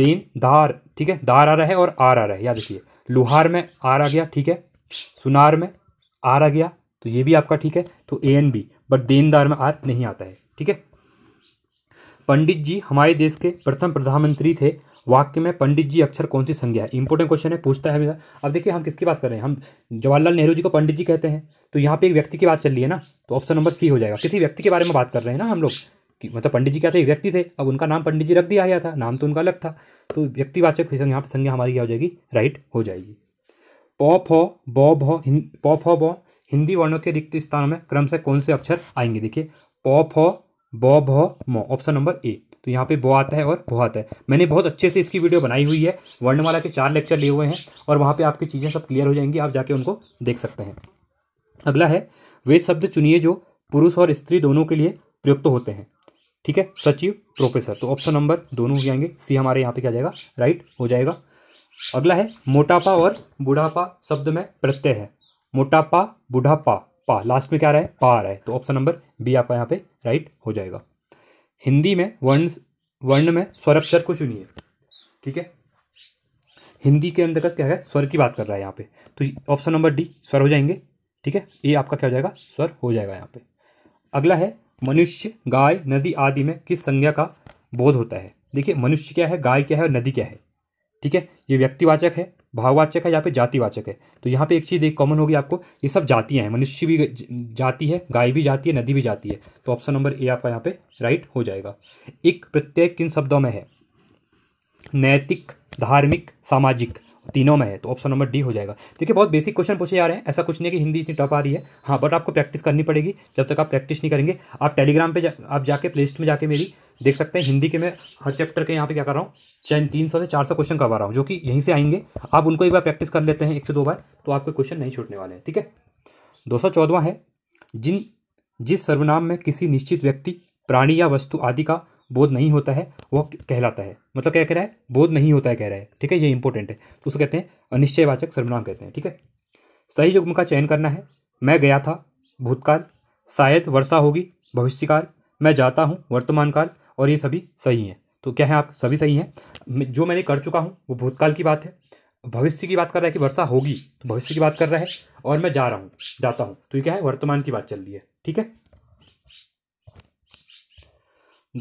देनदार ठीक है दार आ रहा है और आर आ रहा है याद रखिए लोहार में आर आ गया ठीक है सुनार में आर आ गया तो ये भी आपका ठीक है तो ए एन बी बट देनदार में आर नहीं आता है ठीक है पंडित जी हमारे देश के प्रथम प्रधानमंत्री थे वाक्य में पंडित जी अक्षर कौन सी संज्ञा है इंपॉर्टेंट क्वेश्चन है पूछता है अब देखिए हम किसकी बात कर रहे हैं हम जवाहरलाल नेहरू जी को पंडित जी कहते हैं तो यहाँ पे एक व्यक्ति की बात चल रही है ना तो ऑप्शन नंबर सी हो जाएगा किसी व्यक्ति के बारे में बात कर रहे हैं ना हम लोग कि मतलब पंडित जी क्या थे व्यक्ति थे अब उनका नाम पंडित जी रख दिया गया था नाम तो उनका अलग था तो व्यक्तिवाचक यहाँ पर संज्ञा हमारी क्या हो जाएगी राइट हो जाएगी पॉप फौ बौ भौ पॉप हो बॉ हिंदी वर्णों के रिक्त स्थानों में क्रम से कौन से अक्षर आएंगे देखिए पॉप हो बौ भौ मौ ऑप्शन नंबर ए तो यहाँ पे बो आता है और बहुत है मैंने बहुत अच्छे से इसकी वीडियो बनाई हुई है वर्णमाला के चार लेक्चर लिए हुए हैं और वहाँ पर आपकी चीज़ें सब क्लियर हो जाएंगी आप जाके उनको देख सकते हैं अगला है वे शब्द चुनिए जो पुरुष और स्त्री दोनों के लिए प्रयुक्त होते हैं ठीक है सचिव प्रोफेसर तो ऑप्शन नंबर दोनों हो जाएंगे सी हमारे यहाँ पर क्या जाएगा राइट हो जाएगा अगला है मोटापा और बुढ़ापा शब्द में प्रत्यय है मोटापा बुढ़ापा पा लास्ट में क्या रहा है पा रहा है तो ऑप्शन नंबर बी आपका यहाँ पे राइट हो जाएगा हिंदी में वर्ण वर्ण में स्वर अक्षर को चुनिए ठीक है हिंदी के अंतर्गत क्या है स्वर की बात कर रहा है यहाँ पे तो ऑप्शन नंबर डी स्वर हो जाएंगे ठीक है ये आपका क्या हो जाएगा स्वर हो जाएगा यहाँ पे अगला है मनुष्य गाय नदी आदि में किस संज्ञा का बोध होता है देखिए मनुष्य क्या है गाय क्या है और नदी क्या है ठीक है ये व्यक्तिवाचक है भाववाचक है या फिर जातिवाचक है तो यहाँ पे एक चीज़ एक कॉमन होगी आपको ये सब जातियाँ हैं मनुष्य भी जाति है गाय भी जाती है नदी भी जाती है तो ऑप्शन नंबर ए आपका यहाँ पे राइट हो जाएगा एक प्रत्येक किन शब्दों में है नैतिक धार्मिक सामाजिक तीनों में है तो ऑप्शन नंबर डी हो जाएगा देखिए बहुत बेसिक क्वेश्चन पूछे जा रहे हैं ऐसा कुछ नहीं है कि हिंदी इतनी टफ आ रही है हाँ बट आपको प्रैक्टिस करनी पड़ेगी जब तक आप प्रैक्टिस नहीं करेंगे आप टेलीग्राम पे जा, आप जाके प्ले लिस्ट में जाके मेरी देख सकते हैं हिंदी के मैं हर चैप्टर के यहाँ पे क्या कर रहा हूँ चैन तीन सौ से चार सौ क्वेश्चन करवा रहा हूँ जो कि यहीं से आएंगे आप उनको एक बार प्रैक्टिस कर लेते हैं एक से दो बार तो आपके क्वेश्चन नहीं छूटने वाले हैं ठीक है दो सौ चौदवा है जिन जिस सर्वनाम में किसी निश्चित व्यक्ति प्राणी या वस्तु आदि का बोध नहीं होता है वह कहलाता है मतलब क्या कह रहा है बोध नहीं होता है कह रहा है ठीक है ये इंपॉर्टेंट है तो उसे कहते हैं अनिश्चयवाचक सर्वनाम कहते हैं ठीक है सही युग्म का चयन करना है मैं गया था भूतकाल शायद वर्षा होगी भविष्यकाल मैं जाता हूँ वर्तमान काल और ये सभी सही हैं तो क्या है आप सभी सही हैं जो मैंने कर चुका हूँ वो भूतकाल की बात है भविष्य की बात कर रहा है कि वर्षा होगी तो भविष्य की बात कर रहा है और मैं जा रहा हूँ जाता हूँ तो ये क्या है वर्तमान की बात चल रही है ठीक है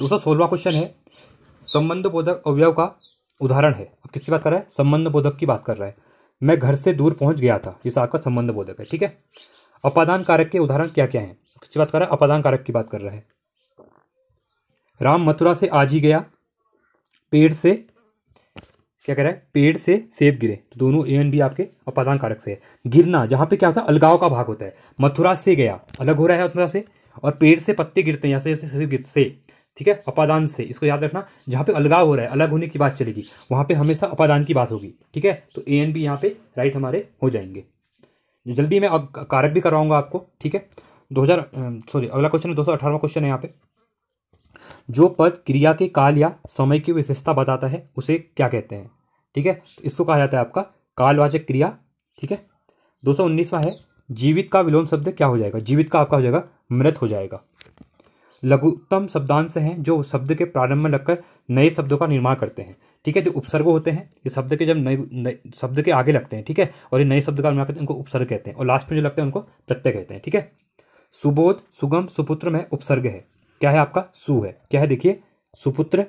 दूसरा सोलवा क्वेश्चन है संबंध बोधक अवयव का उदाहरण है अब किसकी बात कर रहा है संबंध बोधक की बात कर रहा है मैं घर से दूर पहुंच गया था इस आपका संबंध बोधक है ठीक है अपादान कारक के उदाहरण क्या क्या हैं किसकी बात कर रहा है अपादान कारक की बात कर रहा है राम मथुरा से आज ही गया पेड़ से क्या कह रहा है पेड़ से सेब गिरे तो दोनों ए एन बी आपके अपादान कारक से है गिरना जहाँ पे क्या होता है अलगाव का भाग होता है मथुरा से गया अलग हो रहा है मथुरा से और पेड़ से पत्ते गिरते हैं यहाँ से सेब गिर से ठीक है अपादान से इसको याद रखना जहाँ पे अलगाव हो रहा है अलग होने की बात चलेगी वहाँ पे हमेशा अपादान की बात होगी ठीक है तो ए एन बी यहाँ पे राइट हमारे हो जाएंगे जल्दी मैं कारक भी करवाऊंगा आपको ठीक है दो हज़ार सॉरी अगला क्वेश्चन है दो सौ अठारहवा क्वेश्चन है यहाँ पे जो पद क्रिया के काल या समय की विशेषता बताता है उसे क्या कहते हैं ठीक है इसको कहा जाता है आपका कालवाचक क्रिया ठीक है दो सौ उन्नीसवा है जीवित का विलोम शब्द क्या हो जाएगा जीवित का आपका हो जाएगा मृत हो जाएगा लघुत्तम शब्दांश हैं जो शब्द के प्रारंभ में लगकर नए शब्दों का निर्माण करते हैं ठीक है जो उपसर्ग होते हैं ये शब्द के जब नए शब्द के आगे लगते हैं ठीक है और ये नए शब्द का निर्माण करते हैं उनको उपसर्ग कहते हैं और लास्ट में जो लगते हैं उनको प्रत्यय कहते हैं ठीक है सुबोध सुगम सुपुत्र में उपसर्ग है क्या है आपका सु है क्या है देखिए सुपुत्र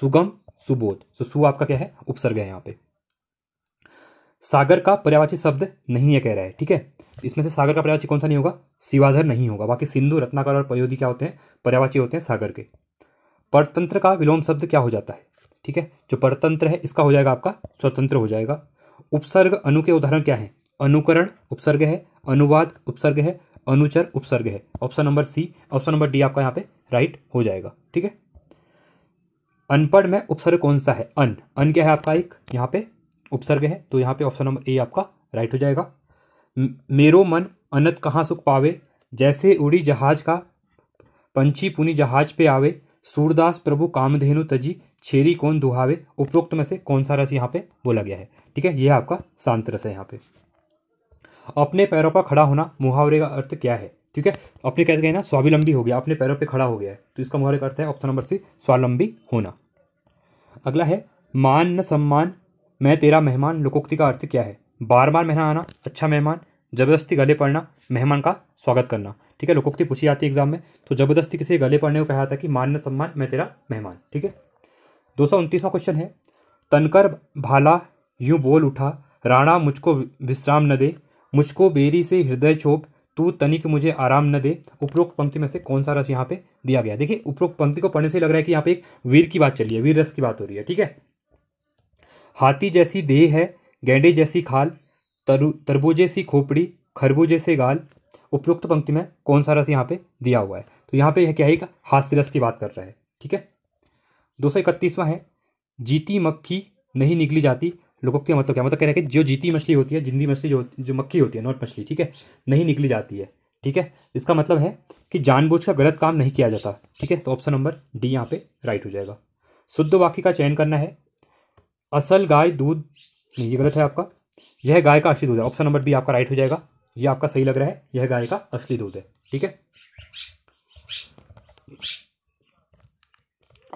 सुगम सुबोध सो तो सु आपका क्या है उपसर्ग है यहाँ पे सागर का पर्यावाची शब्द नहीं है कह रहा है ठीक है इसमें से सागर का पर्यावाची कौन सा नहीं होगा शिवाधर नहीं होगा बाकी सिंधु रत्नाकर और पयोधी क्या होते हैं पर्यावाची होते हैं सागर के परतंत्र का विलोम शब्द क्या हो जाता है ठीक है जो परतंत्र है इसका हो जाएगा आपका स्वतंत्र हो जाएगा उपसर्ग अनु के उदाहरण क्या है अनुकरण उपसर्ग है अनुवाद उपसर्ग है अनुचर उपसर्ग है option number C option number D आपका यहाँ पे राइट हो जाएगा ठीक है अनपढ़ में उपसर्ग कौन सा है अन अन क्या है आपका एक यहाँ पे उपसर्ग है तो यहाँ पे ऑप्शन नंबर ए आपका राइट हो जाएगा मेरो मन अनत कहाँ सुख पावे जैसे उड़ी जहाज का पंछी पुनी जहाज पे आवे सूरदास प्रभु कामधेनु तजी छेरी कौन दुहावे उपरोक्त में से कौन सा रस यहाँ पे बोला गया है ठीक है यह आपका शांत रस है यहाँ पे अपने पैरों पर खड़ा होना मुहावरे का अर्थ क्या है ठीक है अपने कहते हैं ना स्वावलंबी हो गया अपने पैरों पर खड़ा हो गया है तो इसका मुहावरे का अर्थ है ऑप्शन नंबर सी स्वावलंबी होना अगला है मान न सम्मान मैं तेरा मेहमान लोकोक्ति का अर्थ क्या है बार बार मेहमान आना अच्छा मेहमान जबरदस्ती गले पड़ना मेहमान का स्वागत करना ठीक है लोकोक्ति पूछी जाती है एग्जाम में तो जबरदस्ती किसी गले पड़ने को कहा जाता है कि मान न सम्मान मैं तेरा मेहमान ठीक है दो सौ उनतीसवां क्वेश्चन है तनकर भाला यूं बोल उठा राणा मुझको विश्राम न दे मुझको बेरी से हृदय छोप तू तनिक मुझे आराम न दे उपरोक्त पंक्ति में से कौन सा रस यहाँ पे दिया गया देखिए उपरोक्त पंक्ति को पढ़ने से लग रहा है कि यहाँ पे एक वीर की बात रही है वीर रस की बात हो रही है ठीक है हाथी जैसी देह है गेंडे जैसी खाल तरु तरबूजे सी खोपड़ी खरबूजे से गाल उपरोक्त पंक्ति में कौन सा रस यहाँ पे दिया हुआ है तो यहाँ पे यह क्या है हास्य रस की बात कर रहा है ठीक है दो सौ इकतीसवां है जीती मक्खी नहीं निकली जाती लोगों का मतलब क्या मतलब कह रहे हैं कि जो जीती मछली होती है जिंदी मछली जो जो मक्खी होती है नॉट मछली ठीक है नहीं निकली जाती है ठीक है इसका मतलब है कि जानबूझ का गलत काम नहीं किया जाता ठीक है तो ऑप्शन नंबर डी यहाँ पे राइट हो जाएगा शुद्ध वाक्य का चयन करना है असल गाय दूध नहीं ये गलत है आपका यह गाय का असली दूध है ऑप्शन नंबर बी आपका राइट हो जाएगा ये आपका सही लग रहा है यह गाय का असली दूध है ठीक है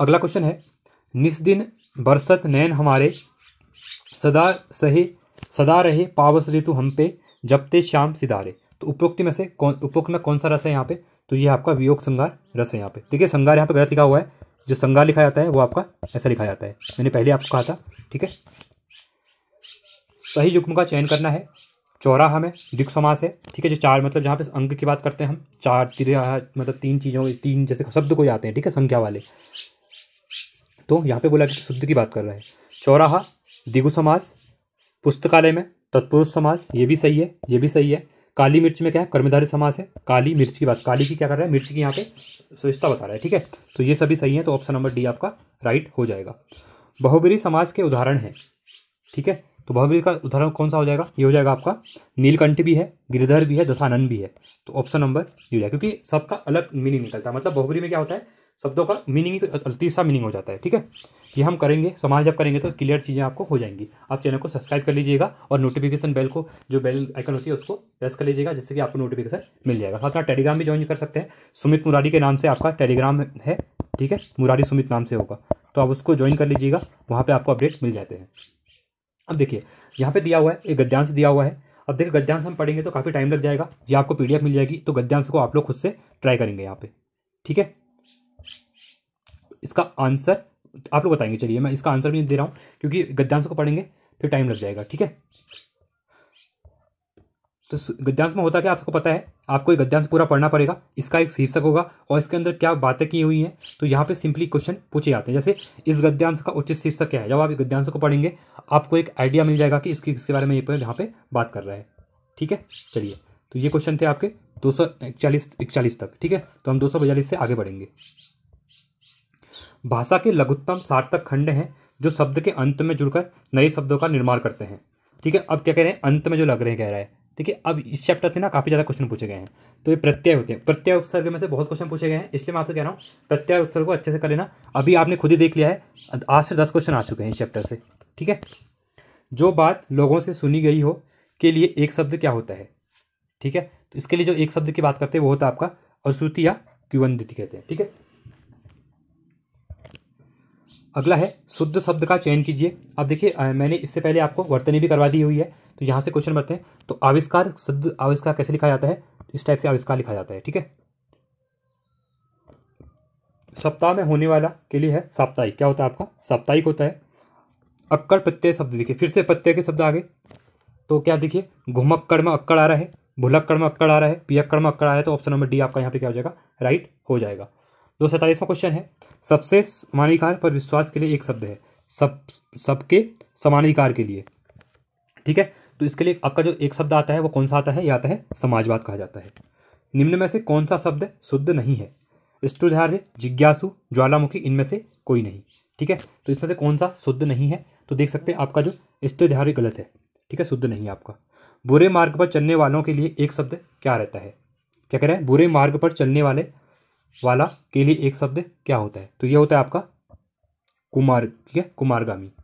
अगला क्वेश्चन है निस्दिन बरसत नैन हमारे सदा सहे सदा रहे पावस ऋतु हम पे जपते श्याम सिदारे तो उपयुक्ति में से कौन उपयुक्त में कौन सा रस है यहाँ पे तो ये आपका वियोग संगार रस है यहाँ पे ठीक है संगार यहाँ पे गलत लिखा हुआ है जो संगार लिखा जाता है वो आपका ऐसा लिखा जाता है मैंने पहले आपको कहा था ठीक है सही युग्म का चयन करना है चौराहा हमें दिख समास है ठीक है जो चार मतलब जहाँ पे अंक की बात करते हैं हम चार तिर मतलब तीन चीज़ों तीन जैसे शब्द को जाते हैं ठीक है संख्या वाले तो यहाँ पे बोला कि शुद्ध की बात कर रहे हैं चौराहा दिगु समास पुस्तकालय में तत्पुरुष समास ये भी सही है ये भी सही है काली मिर्च में क्या है कर्मधारी समास है काली मिर्च की बात काली की क्या कर रहा है मिर्च की यहाँ पे स्वच्छता बता रहा है ठीक है तो ये सभी सही है तो ऑप्शन नंबर डी आपका राइट हो जाएगा बहुबरी समाज के उदाहरण है ठीक है तो बहुबरी का उदाहरण कौन सा हो जाएगा ये हो जाएगा आपका नीलकंठ भी है गिरधर भी है दशानंद भी है तो ऑप्शन नंबर ये हो जाएगा क्योंकि सबका अलग मीनिंग निकलता है मतलब बहुबरी में क्या होता है शब्दों का मीनिंग तो तीसरा मीनिंग हो जाता है ठीक है ये हम करेंगे समाज जब करेंगे तो क्लियर चीज़ें आपको हो जाएंगी आप चैनल को सब्सक्राइब कर लीजिएगा और नोटिफिकेशन बेल को जो बेल आइकन होती है उसको प्रेस कर लीजिएगा जिससे कि आपको नोटिफिकेशन मिल जाएगा साथ में टेलीग्राम भी ज्वाइन कर सकते हैं सुमित मुरारी के नाम से आपका टेलीग्राम है ठीक है मुरारी सुमित नाम से होगा तो आप उसको ज्वाइन कर लीजिएगा वहाँ पर आपको अपडेट मिल जाते हैं अब देखिए यहाँ पर दिया हुआ है एक गद्यांश दिया हुआ है अब देखिए गद्यांश हम पढ़ेंगे तो काफ़ी टाइम लग जाएगा जी आपको पी मिल जाएगी तो गद्यांश को आप लोग खुद से ट्राई करेंगे यहाँ पर ठीक है इसका आंसर आप लोग बताएंगे चलिए मैं इसका आंसर भी नहीं दे रहा हूँ क्योंकि गद्यांश को पढ़ेंगे फिर टाइम लग जाएगा ठीक है तो गद्यांश में होता क्या आपको पता है आपको ये गद्यांश पूरा पढ़ना पड़ेगा इसका एक शीर्षक होगा और इसके अंदर क्या बातें की हुई हैं तो यहाँ पे सिंपली क्वेश्चन पूछे जाते हैं जैसे इस गद्यांश का उचित शीर्षक क्या है जब आप इस गद्यांश को पढ़ेंगे आपको एक आइडिया मिल जाएगा कि इसके इसके बारे में ये पर यहाँ पर बात कर रहा है ठीक है चलिए तो ये क्वेश्चन थे आपके दो सौ इकतालीस इकतालीस तक ठीक है तो हम दो सौ बयालीस से आगे बढ़ेंगे भाषा के लघुत्तम सार्थक खंड हैं जो शब्द के अंत में जुड़कर नए शब्दों का निर्माण करते हैं ठीक है अब क्या कह रहे हैं अंत में जो लग रहे हैं कह रहा है ठीक है अब इस चैप्टर से ना काफ़ी ज़्यादा क्वेश्चन पूछे गए हैं तो ये प्रत्यय होते हैं प्रत्यय उत्सर्ग में से बहुत क्वेश्चन पूछे गए हैं इसलिए मैं आपसे कह रहा हूँ प्रत्यय उत्सर्ग को अच्छे से कर लेना अभी आपने खुद ही देख लिया है आज से दस क्वेश्चन आ चुके हैं इस चैप्टर से ठीक है जो बात लोगों से सुनी गई हो के लिए एक शब्द क्या होता है ठीक है तो इसके लिए जो एक शब्द की बात करते हैं वो होता है आपका अश्रुति या क्यूवंदिति कहते हैं ठीक है अगला है शुद्ध शब्द का चयन कीजिए अब देखिए मैंने इससे पहले आपको वर्तनी भी करवा दी हुई है तो यहाँ से क्वेश्चन बढ़ते हैं तो आविष्कार शुद्ध आविष्कार कैसे लिखा जाता है इस टाइप से आविष्कार लिखा जाता है ठीक है सप्ताह में होने वाला के लिए है साप्ताहिक क्या होता है आपका साप्ताहिक होता है अक्कड़ प्रत्यय शब्द देखिए फिर से प्रत्यय के शब्द आगे तो क्या देखिए घुमक्कड़ में अक्कड़ आ रहा है भुलक्कड़ में अक्कड़ आ रहा है पियक्कड़ में अक्कड़ आ रहा है तो ऑप्शन नंबर डी आपका यहाँ पे क्या हो जाएगा राइट हो जाएगा दो सैंतालीसवा क्वेश्चन है सबसे समानाधिकार पर विश्वास के लिए एक शब्द है सब सबके समानाधिकार के लिए ठीक है तो इसके लिए आपका जो एक शब्द आता है वो कौन सा आता है या आता है समाजवाद कहा जाता है निम्न में से कौन सा शब्द शुद्ध नहीं है स्टुधार्य जिज्ञासु ज्वालामुखी इनमें से कोई नहीं ठीक है तो इसमें से कौन सा शुद्ध नहीं है तो देख सकते हैं आपका जो स्टुधार्य गलत है ठीक है शुद्ध नहीं है आपका बुरे मार्ग पर चलने वालों के लिए एक शब्द क्या रहता है क्या कह रहे हैं बुरे मार्ग पर चलने वाले वाला के लिए एक शब्द क्या होता है तो यह होता है आपका कुमार ठीक है कुमारगामी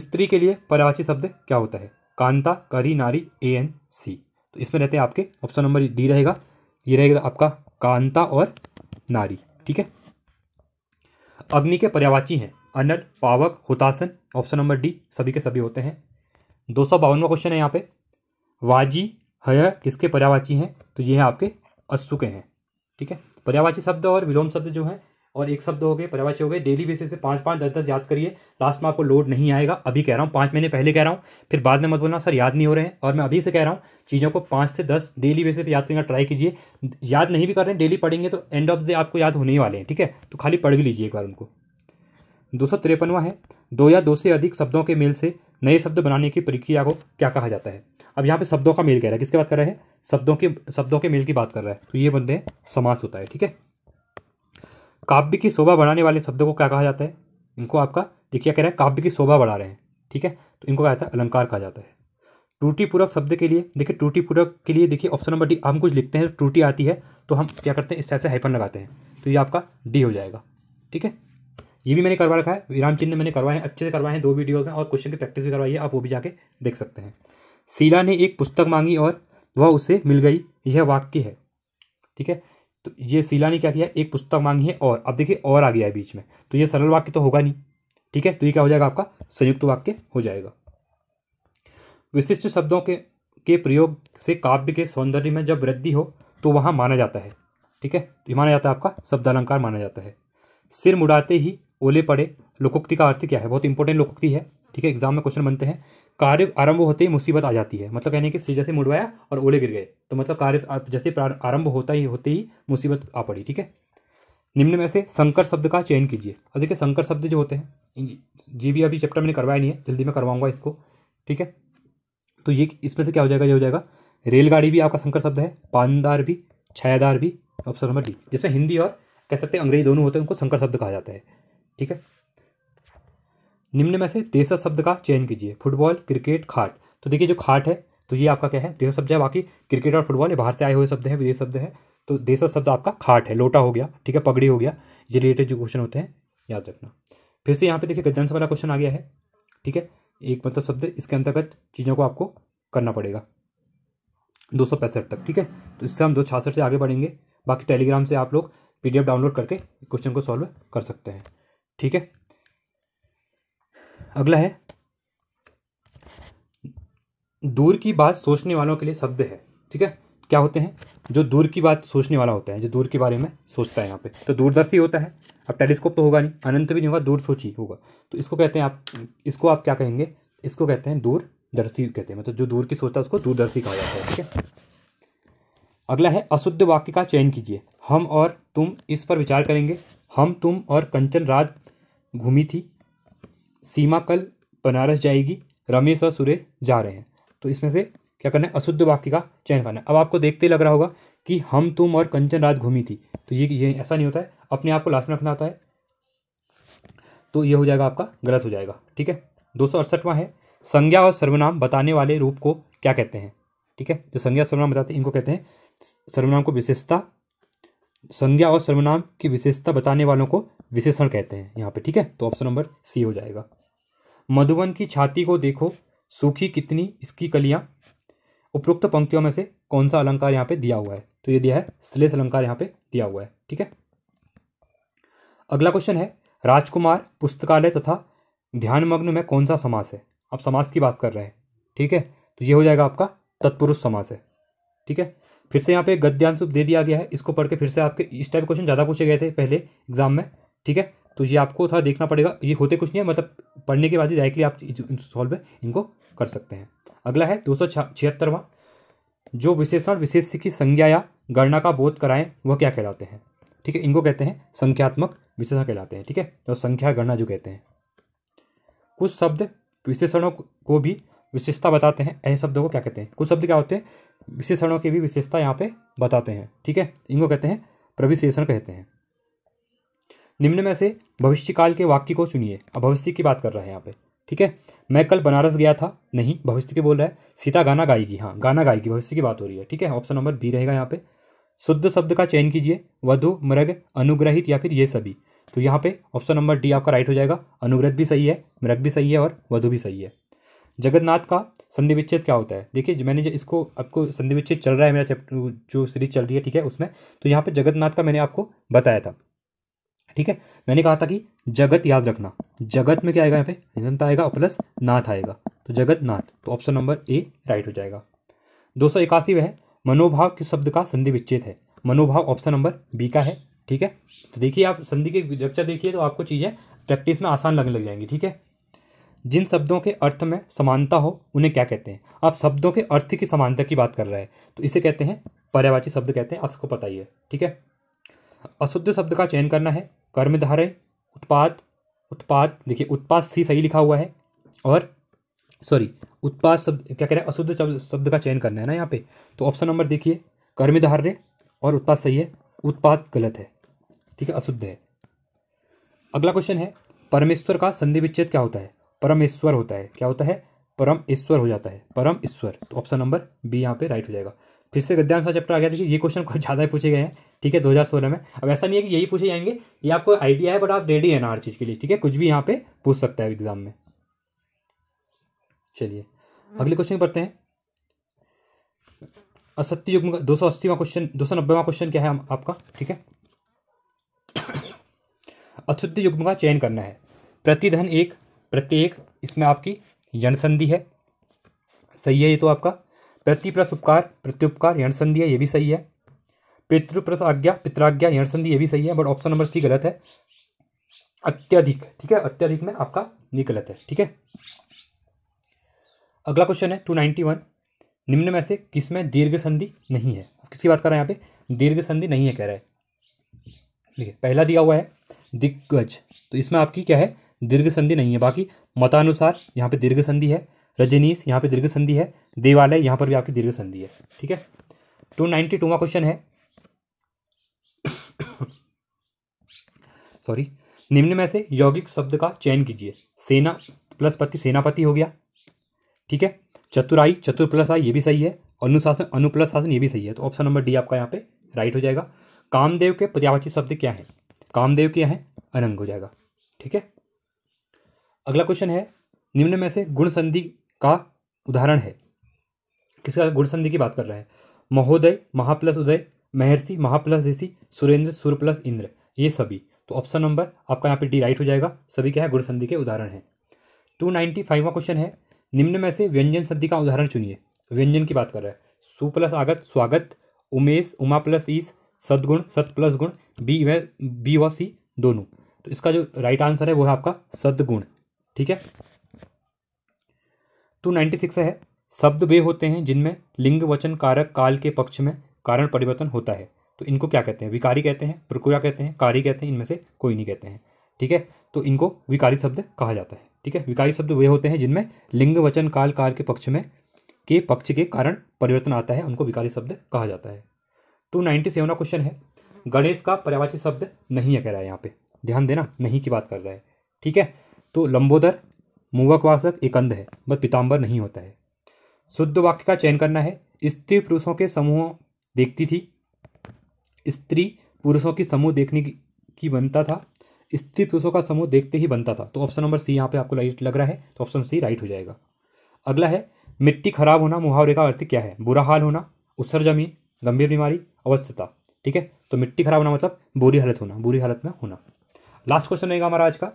स्त्री के लिए पर्यावाची शब्द क्या होता है कांता करी नारी ए एन सी तो इसमें रहते हैं आपके ऑप्शन नंबर डी रहेगा ये रहेगा आपका कांता और नारी ठीक है अग्नि के पर्यावाची हैं अनल पावक हुतासन ऑप्शन नंबर डी सभी के सभी होते हैं दो सौ बावनवा क्वेश्चन है यहाँ पे वाजी हय किसके पर्यावाची हैं तो ये हैं आपके अश्सु के हैं ठीक है पर्यावाची शब्द और विलोम शब्द जो है और एक शब्द हो गए पर्यावाची हो गए डेली बेसिस पे पाँच पाँच दस दस याद करिए लास्ट में आपको लोड नहीं आएगा अभी कह रहा हूँ पाँच महीने पहले कह रहा हूँ फिर बाद में मत बोलना सर याद नहीं हो रहे हैं और मैं अभी से कह रहा हूँ चीज़ों को पाँच से दस डेली बेसिस पे याद करने का ट्राई कीजिए याद नहीं भी कर रहे हैं डेली पढ़ेंगे तो एंड ऑफ द आपको याद होने ही वाले हैं ठीक है तो खाली पढ़ भी लीजिए एक बार उनको दो है दो या दो से अधिक शब्दों के मेल से नए शब्द बनाने की प्रक्रिया को क्या कहा जाता है अब यहाँ पे शब्दों का मेल कह रहा है किसके बात कर रहा है शब्दों के शब्दों के मेल की बात कर रहा है तो ये बंदे समास होता है ठीक है काव्य की शोभा बढ़ाने वाले शब्दों को क्या कहा जाता है इनको आपका देखिए कह रहा है काव्य की शोभा बढ़ा रहे हैं ठीक है तो इनको कहा जाता है अलंकार कहा जाता है त्रुटिपूर्वक शब्द के लिए देखिए त्रुटिपूर्वक के लिए देखिए ऑप्शन नंबर डी हम कुछ लिखते हैं त्रुटि आती है तो हम क्या करते हैं इस टाइप से हाइपन लगाते हैं तो ये आपका डी हो जाएगा ठीक है ये भी मैंने करवा रखा है विराम चिन्ह मैंने करवाए हैं अच्छे से करवाए हैं दो वीडियो में और क्वेश्चन की प्रैक्टिस भी करवाई है आप वो भी जाके देख सकते हैं शीला ने एक पुस्तक मांगी और वह उसे मिल गई यह वाक्य है ठीक है तो ये शीला ने क्या किया एक पुस्तक मांगी है और अब देखिए और आ गया है बीच में तो ये सरल वाक्य तो होगा नहीं ठीक है तो ये क्या हो जाएगा आपका संयुक्त वाक्य हो जाएगा विशिष्ट शब्दों के के प्रयोग से काव्य के सौंदर्य में जब वृद्धि हो तो वहाँ माना जाता है ठीक है तो ये माना जाता है आपका शब्द अलंकार माना जाता है सिर मुड़ाते ही ओले पड़े लोकोक्ति का अर्थ क्या है बहुत इंपॉर्टेंट लोकोक्ति है ठीक है एग्जाम में क्वेश्चन बनते हैं कार्य आरंभ होते ही मुसीबत आ जाती है मतलब कहने की जैसे मुड़वाया और ओले गिर गए तो मतलब कार्य जैसे आरंभ होता ही होते ही मुसीबत आ पड़ी ठीक है निम्न में से संकर शब्द का चयन कीजिए अब देखिए संकर शब्द जो होते हैं जी भी अभी चैप्टर मैंने करवाया नहीं है जल्दी मैं करवाऊंगा इसको ठीक है तो ये इसमें से क्या हो जाएगा ये हो जाएगा रेलगाड़ी भी आपका संकर शब्द है पानदार भी छायादार भी ऑप्शन नंबर डी जिसमें हिंदी और कह सकते हैं अंग्रेजी दोनों होते हैं उनको संकर शब्द कहा जाता है ठीक है निम्न में से देसा शब्द का चयन कीजिए फुटबॉल क्रिकेट खाट तो देखिए जो खाट है तो ये आपका क्या है देशा शब्द है बाकी क्रिकेट और फुटबॉल ये बाहर से आए हुए शब्द हैं विदेश शब्द हैं तो देशा शब्द आपका खाट है लोटा हो गया ठीक है पगड़ी हो गया ये रिलेटेड जो क्वेश्चन होते हैं याद रखना फिर से यहाँ पे देखिए गद्यांश वाला क्वेश्चन आ गया है ठीक है एक मतलब शब्द इसके अंतर्गत चीज़ों को आपको करना पड़ेगा दो सौ पैंसठ तक ठीक है तो इससे हम दो छासठ से आगे बढ़ेंगे बाकी टेलीग्राम से आप लोग पीडीएफ डाउनलोड करके क्वेश्चन को सॉल्व कर सकते हैं ठीक है अगला है दूर की बात सोचने वालों के लिए शब्द है ठीक है क्या होते हैं जो दूर की बात सोचने वाला होता है जो दूर के बारे में सोचता है यहाँ पे तो दूरदर्शी होता है अब टेलीस्कोप तो होगा नहीं अनंत भी नहीं होगा दूर सोची होगा तो इसको कहते हैं आप इसको आप क्या कहेंगे इसको कहते हैं दूरदर्शी कहते हैं मतलब जो दूर की सोचता है उसको दूरदर्शी कहा जाता है ठीक है अगला है अशुद्ध वाक्य का चयन कीजिए हम और तुम इस पर विचार करेंगे हम तुम और कंचन राज घूमी थी सीमा कल बनारस जाएगी रमेश और सूर्य जा रहे हैं तो इसमें से क्या करना है अशुद्ध वाक्य का चयन करना है अब आपको देखते ही लग रहा होगा कि हम तुम और कंचन राज घूमी थी तो ये ये ऐसा नहीं होता है अपने आप को लास्ट में रखना होता है तो ये हो जाएगा आपका गलत हो जाएगा ठीक है दो सौ अड़सठवां है संज्ञा और सर्वनाम बताने वाले रूप को क्या कहते हैं ठीक है जो संज्ञा सर्वनाम बताते हैं इनको कहते हैं सर्वनाम को विशेषता संज्ञा और सर्वनाम की विशेषता बताने वालों को विशेषण कहते हैं यहाँ पे ठीक है तो ऑप्शन नंबर सी हो जाएगा मधुबन की छाती को देखो सूखी कितनी इसकी कलियाँ उपरोक्त पंक्तियों में से कौन सा अलंकार यहाँ पे दिया हुआ है तो ये दिया है श्लेष अलंकार यहाँ पे दिया हुआ है ठीक है अगला क्वेश्चन है राजकुमार पुस्तकालय तथा ध्यानमग्न में कौन सा समास है आप समास की बात कर रहे हैं ठीक है तो ये हो जाएगा आपका तत्पुरुष समास है ठीक है फिर से यहाँ पे गद्यांश दे दिया गया है इसको पढ़ के फिर से आपके इस टाइप क्वेश्चन ज़्यादा पूछे गए थे पहले एग्जाम में ठीक है तो ये आपको थोड़ा देखना पड़ेगा ये होते कुछ नहीं है मतलब पढ़ने के बाद ही डायरेक्टली आप सॉल्व इनको कर सकते हैं अगला है दो सौ जो विशेषण विशेष की संज्ञा या गणना का बोध कराएं वह क्या कहलाते हैं ठीक है इनको कहते हैं संख्यात्मक विशेषण कहलाते हैं ठीक है और संख्या गणना जो कहते हैं कुछ शब्द विशेषणों को भी विशेषता बताते हैं ऐसे शब्दों को क्या कहते हैं कुछ शब्द क्या होते हैं विशेषणों की भी विशेषता यहाँ पे बताते हैं ठीक है इनको कहते हैं प्रविशेषण कहते हैं निम्न में से भविष्यकाल के वाक्य को चुनिए अब भविष्य की बात कर रहे हैं यहाँ पे ठीक है मैं कल बनारस गया था नहीं भविष्य के बोल रहा है सीता गाना गाएगी हाँ गाना गाएगी भविष्य की बात हो रही है ठीक है ऑप्शन नंबर बी रहेगा यहाँ पे शुद्ध शब्द का चयन कीजिए वधु मृग अनुग्रहित या फिर ये सभी तो यहाँ पे ऑप्शन नंबर डी आपका राइट हो जाएगा अनुग्रह भी सही है मृग भी सही है और वधु भी सही है जगन्नाथ का संधि विच्छेद क्या होता है देखिए मैंने जो इसको आपको संधि विच्छेद चल रहा है मेरा चैप्टर जो सीरीज चल रही है ठीक है उसमें तो यहाँ पे जगन्नाथ का मैंने आपको बताया था ठीक है मैंने कहा था कि जगत याद रखना जगत में क्या आएगा यहाँ पे अनंत आएगा और प्लस नाथ आएगा तो जगत नाथ तो ऑप्शन नंबर ए राइट हो जाएगा दो सौ वह मनोभाव किस शब्द का संधि विच्छेद है मनोभाव ऑप्शन नंबर बी का है ठीक है तो देखिए आप संधि के जब देखिए तो आपको चीज़ें प्रैक्टिस में आसान लगने लग जाएंगी ठीक है जिन शब्दों के अर्थ में समानता हो उन्हें क्या कहते हैं आप शब्दों के अर्थ की समानता की बात कर रहे हैं तो इसे कहते हैं पर्यावाची शब्द कहते हैं आपको पता ही है ठीक है अशुद्ध शब्द का चयन करना है कर्मधारय उत्पाद उत्पाद देखिए उत्पाद सी सही लिखा हुआ है और सॉरी उत्पाद शब्द क्या कह रहे हैं अशुद्ध शब्द का चयन करना है ना यहाँ पे तो ऑप्शन नंबर देखिए कर्मधारय और उत्पाद सही है उत्पाद गलत है ठीक है अशुद्ध है अगला क्वेश्चन है परमेश्वर का संधि विच्छेद क्या होता है परमेश्वर होता है क्या होता है परम ईश्वर हो जाता है परम ईश्वर तो ऑप्शन नंबर बी यहाँ पे राइट हो जाएगा फिर से गद्यांश का चैप्टर आ गया देखिए ये क्वेश्चन कुछ ज़्यादा पूछे गए हैं ठीक है 2016 में अब ऐसा नहीं है कि यही पूछे जाएंगे ये आपको आइडिया है बट आप रेडी है ना हर चीज़ के लिए ठीक है कुछ भी यहाँ पे पूछ सकता है एग्जाम में चलिए अगले क्वेश्चन पढ़ते हैं असत्य युग में दो सौ अस्सीवा क्वेश्चन दो सौ नब्बेवा क्वेश्चन क्या है आपका ठीक है असत्य युग्म का चयन करना है प्रतिधन एक प्रत्येक इसमें आपकी यणसंधि है सही है ये तो आपका प्रतिप्रस उपकार प्रत्युपकार यणसंधि है ये भी सही है पितृप्रस आज्ञा पित्राज्ञा यणसंधि ये भी सही है बट ऑप्शन नंबर सी गलत है अत्यधिक ठीक है अत्यधिक में आपका नहीं गलत है ठीक है अगला क्वेश्चन है टू नाइन्टी वन निम्न में से किसमें दीर्घ संधि नहीं है किसकी बात कर रहे हैं यहाँ पे दीर्घ संधि नहीं है कह रहा है ठीक है पहला दिया हुआ है दिग्गज तो इसमें आपकी क्या है दीर्घ संधि नहीं है बाकी मतानुसार यहाँ पे दीर्घ संधि है रजनीश यहाँ पे दीर्घ संधि है देवालय यहाँ पर भी आपकी दीर्घ संधि है ठीक है तो टू नाइन्टी टूवा क्वेश्चन है सॉरी (coughs) निम्न में से यौगिक शब्द का चयन कीजिए सेना प्लस पति सेनापति हो गया ठीक है चतुराई चतुर प्लस आई ये भी सही है अनुशासन अनु प्लस शासन ये भी सही है तो ऑप्शन नंबर डी आपका यहाँ पे राइट हो जाएगा कामदेव के पर्यावाची शब्द क्या है कामदेव क्या है अनंग हो जाएगा ठीक है अगला क्वेश्चन है निम्न में से गुण संधि का उदाहरण है किसका गुण संधि की बात कर रहा है महोदय महा प्लस उदय महर्षि महा प्लस ऋषि सुरेंद्र सुर प्लस इंद्र ये सभी तो ऑप्शन नंबर आपका यहाँ पे डी राइट हो जाएगा सभी क्या है गुण संधि के उदाहरण हैं टू नाइन्टी फाइववा क्वेश्चन है निम्न में से व्यंजन संधि का उदाहरण चुनिए व्यंजन की बात कर रहा है सु प्लस आगत स्वागत उमेश उमा प्लस ईस सदगुण सत प्लस गुण बी व बी व सी दोनों तो इसका जो राइट आंसर है वो है आपका सदगुण ठीक है तो नाइन्टी सिक्स है शब्द वे होते हैं जिनमें लिंग वचन कारक काल के पक्ष में कारण परिवर्तन होता है तो इनको क्या कहते हैं विकारी कहते हैं प्रक्रिया कहते हैं कारी कहते हैं इनमें से कोई नहीं कहते हैं ठीक है तो इनको विकारी शब्द कहा जाता है ठीक है विकारी शब्द वे होते हैं जिनमें लिंग वचन काल काल के पक्ष में के पक्ष के कारण परिवर्तन आता है उनको विकारी शब्द कहा जाता है तो नाइन्टी सेवन क्वेश्चन है गणेश का पर्यावाची शब्द नहीं है कह रहा है यहाँ पे ध्यान देना नहीं की बात कर रहा है ठीक है तो लंबोदर एक एकंद है वह पिताम्बर नहीं होता है शुद्ध वाक्य का चयन करना है स्त्री पुरुषों के समूह देखती थी स्त्री पुरुषों की समूह देखने की, की बनता था स्त्री पुरुषों का समूह देखते ही बनता था तो ऑप्शन नंबर सी यहाँ पे आपको राइट लग रहा है तो ऑप्शन सी राइट हो जाएगा अगला है मिट्टी खराब होना मुहावरे का अर्थ क्या है बुरा हाल होना उसर जमीन गंभीर बीमारी अवस्थता ठीक है तो मिट्टी खराब होना मतलब बुरी हालत होना बुरी हालत में होना लास्ट क्वेश्चन रहेगा हमारा आज का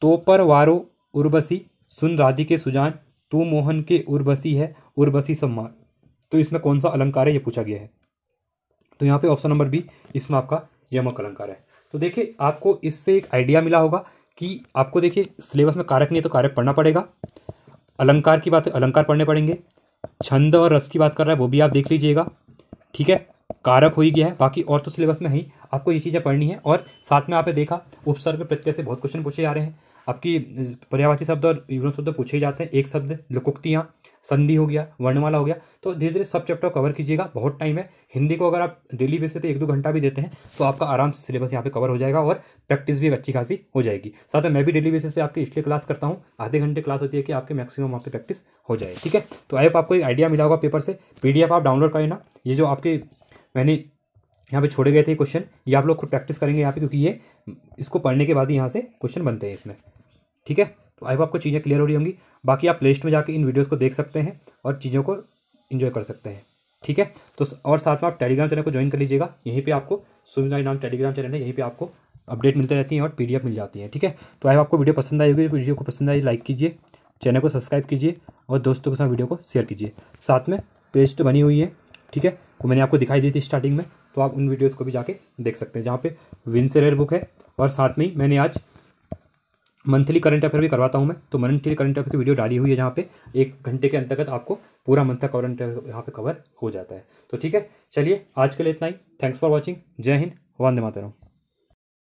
तो पर वारो उर्वशी सुन राधी के सुजान तू मोहन के उर्वशी है उर्वशी सम्मान तो इसमें कौन सा अलंकार है ये पूछा गया है तो यहाँ पे ऑप्शन नंबर बी इसमें आपका यमक अलंकार है तो देखिए आपको इससे एक आइडिया मिला होगा कि आपको देखिए सिलेबस में कारक नहीं है तो कारक पढ़ना पड़ेगा अलंकार की बात अलंकार पढ़ने पड़ेंगे छंद और रस की बात कर रहा है वो भी आप देख लीजिएगा ठीक है कारक हो ही गया है बाकी और तो सिलेबस में ही आपको ये चीज़ें पढ़नी है और साथ में आपने देखा उपसर्ग प्रत्यय से बहुत क्वेश्चन पूछे जा रहे हैं आपकी पर्यावाची शब्द और विवरण शब्द पूछे ही जाते हैं एक शब्द लुकुक्तियाँ संधि हो गया वर्णमाला हो गया तो धीरे धीरे सब चैप्टर कवर कीजिएगा बहुत टाइम है हिंदी को अगर आप डेली बेसिस पे एक दो घंटा भी देते हैं तो आपका आराम से सिलेबस यहाँ पे कवर हो जाएगा और प्रैक्टिस भी एक अच्छी खासी हो जाएगी साथ में मैं भी डेली बेसिस पे आपके इसलिए क्लास करता हूँ आधे घंटे क्लास होती है कि आपके मैक्सिमम वहाँ पर प्रैक्टिस हो जाए ठीक है तो आई आपको एक आइडिया मिला होगा पेपर से पी आप डाउनलोड कर लेना ये जो आपके मैंने यहाँ पे छोड़े गए थे क्वेश्चन ये आप लोग खुद प्रैक्टिस करेंगे यहाँ पे क्योंकि ये इसको पढ़ने के बाद ही यहाँ से क्वेश्चन बनते हैं इसमें ठीक है तो आई होप आपको चीज़ें क्लियर हो रही होंगी बाकी आप प्लेस्ट में जाकर इन वीडियोज़ को देख सकते हैं और चीज़ों को इन्जॉय कर सकते हैं ठीक है तो और साथ में आप टेलीग्राम चैनल को ज्वाइन कर लीजिएगा यहीं पर आपको सुविधा नाम टेलीग्राम चैनल है यहीं पर आपको अपडेट मिलते रहती हैं और पी मिल जाती है ठीक है तो आई आपको वीडियो पसंद आई होगी वीडियो को पसंद आई लाइक कीजिए चैनल को सब्सक्राइब कीजिए और दोस्तों के साथ वीडियो को शेयर कीजिए साथ में पेस्ट बनी हुई है ठीक है वो मैंने आपको दिखाई दी थी स्टार्टिंग में तो आप उन वीडियोज़ को भी जाके देख सकते हैं जहाँ पे विन से रेयर बुक है और साथ में ही मैंने आज मंथली करंट अफेयर भी करवाता हूँ मैं तो मंथली करंट अफेयर की वीडियो डाली हुई है जहाँ पे एक घंटे के अंतर्गत आपको पूरा मंथ का करंट यहाँ पे कवर हो जाता है तो ठीक है चलिए आज के लिए इतना ही थैंक्स फॉर वॉचिंग जय हिंद वंदे मातरम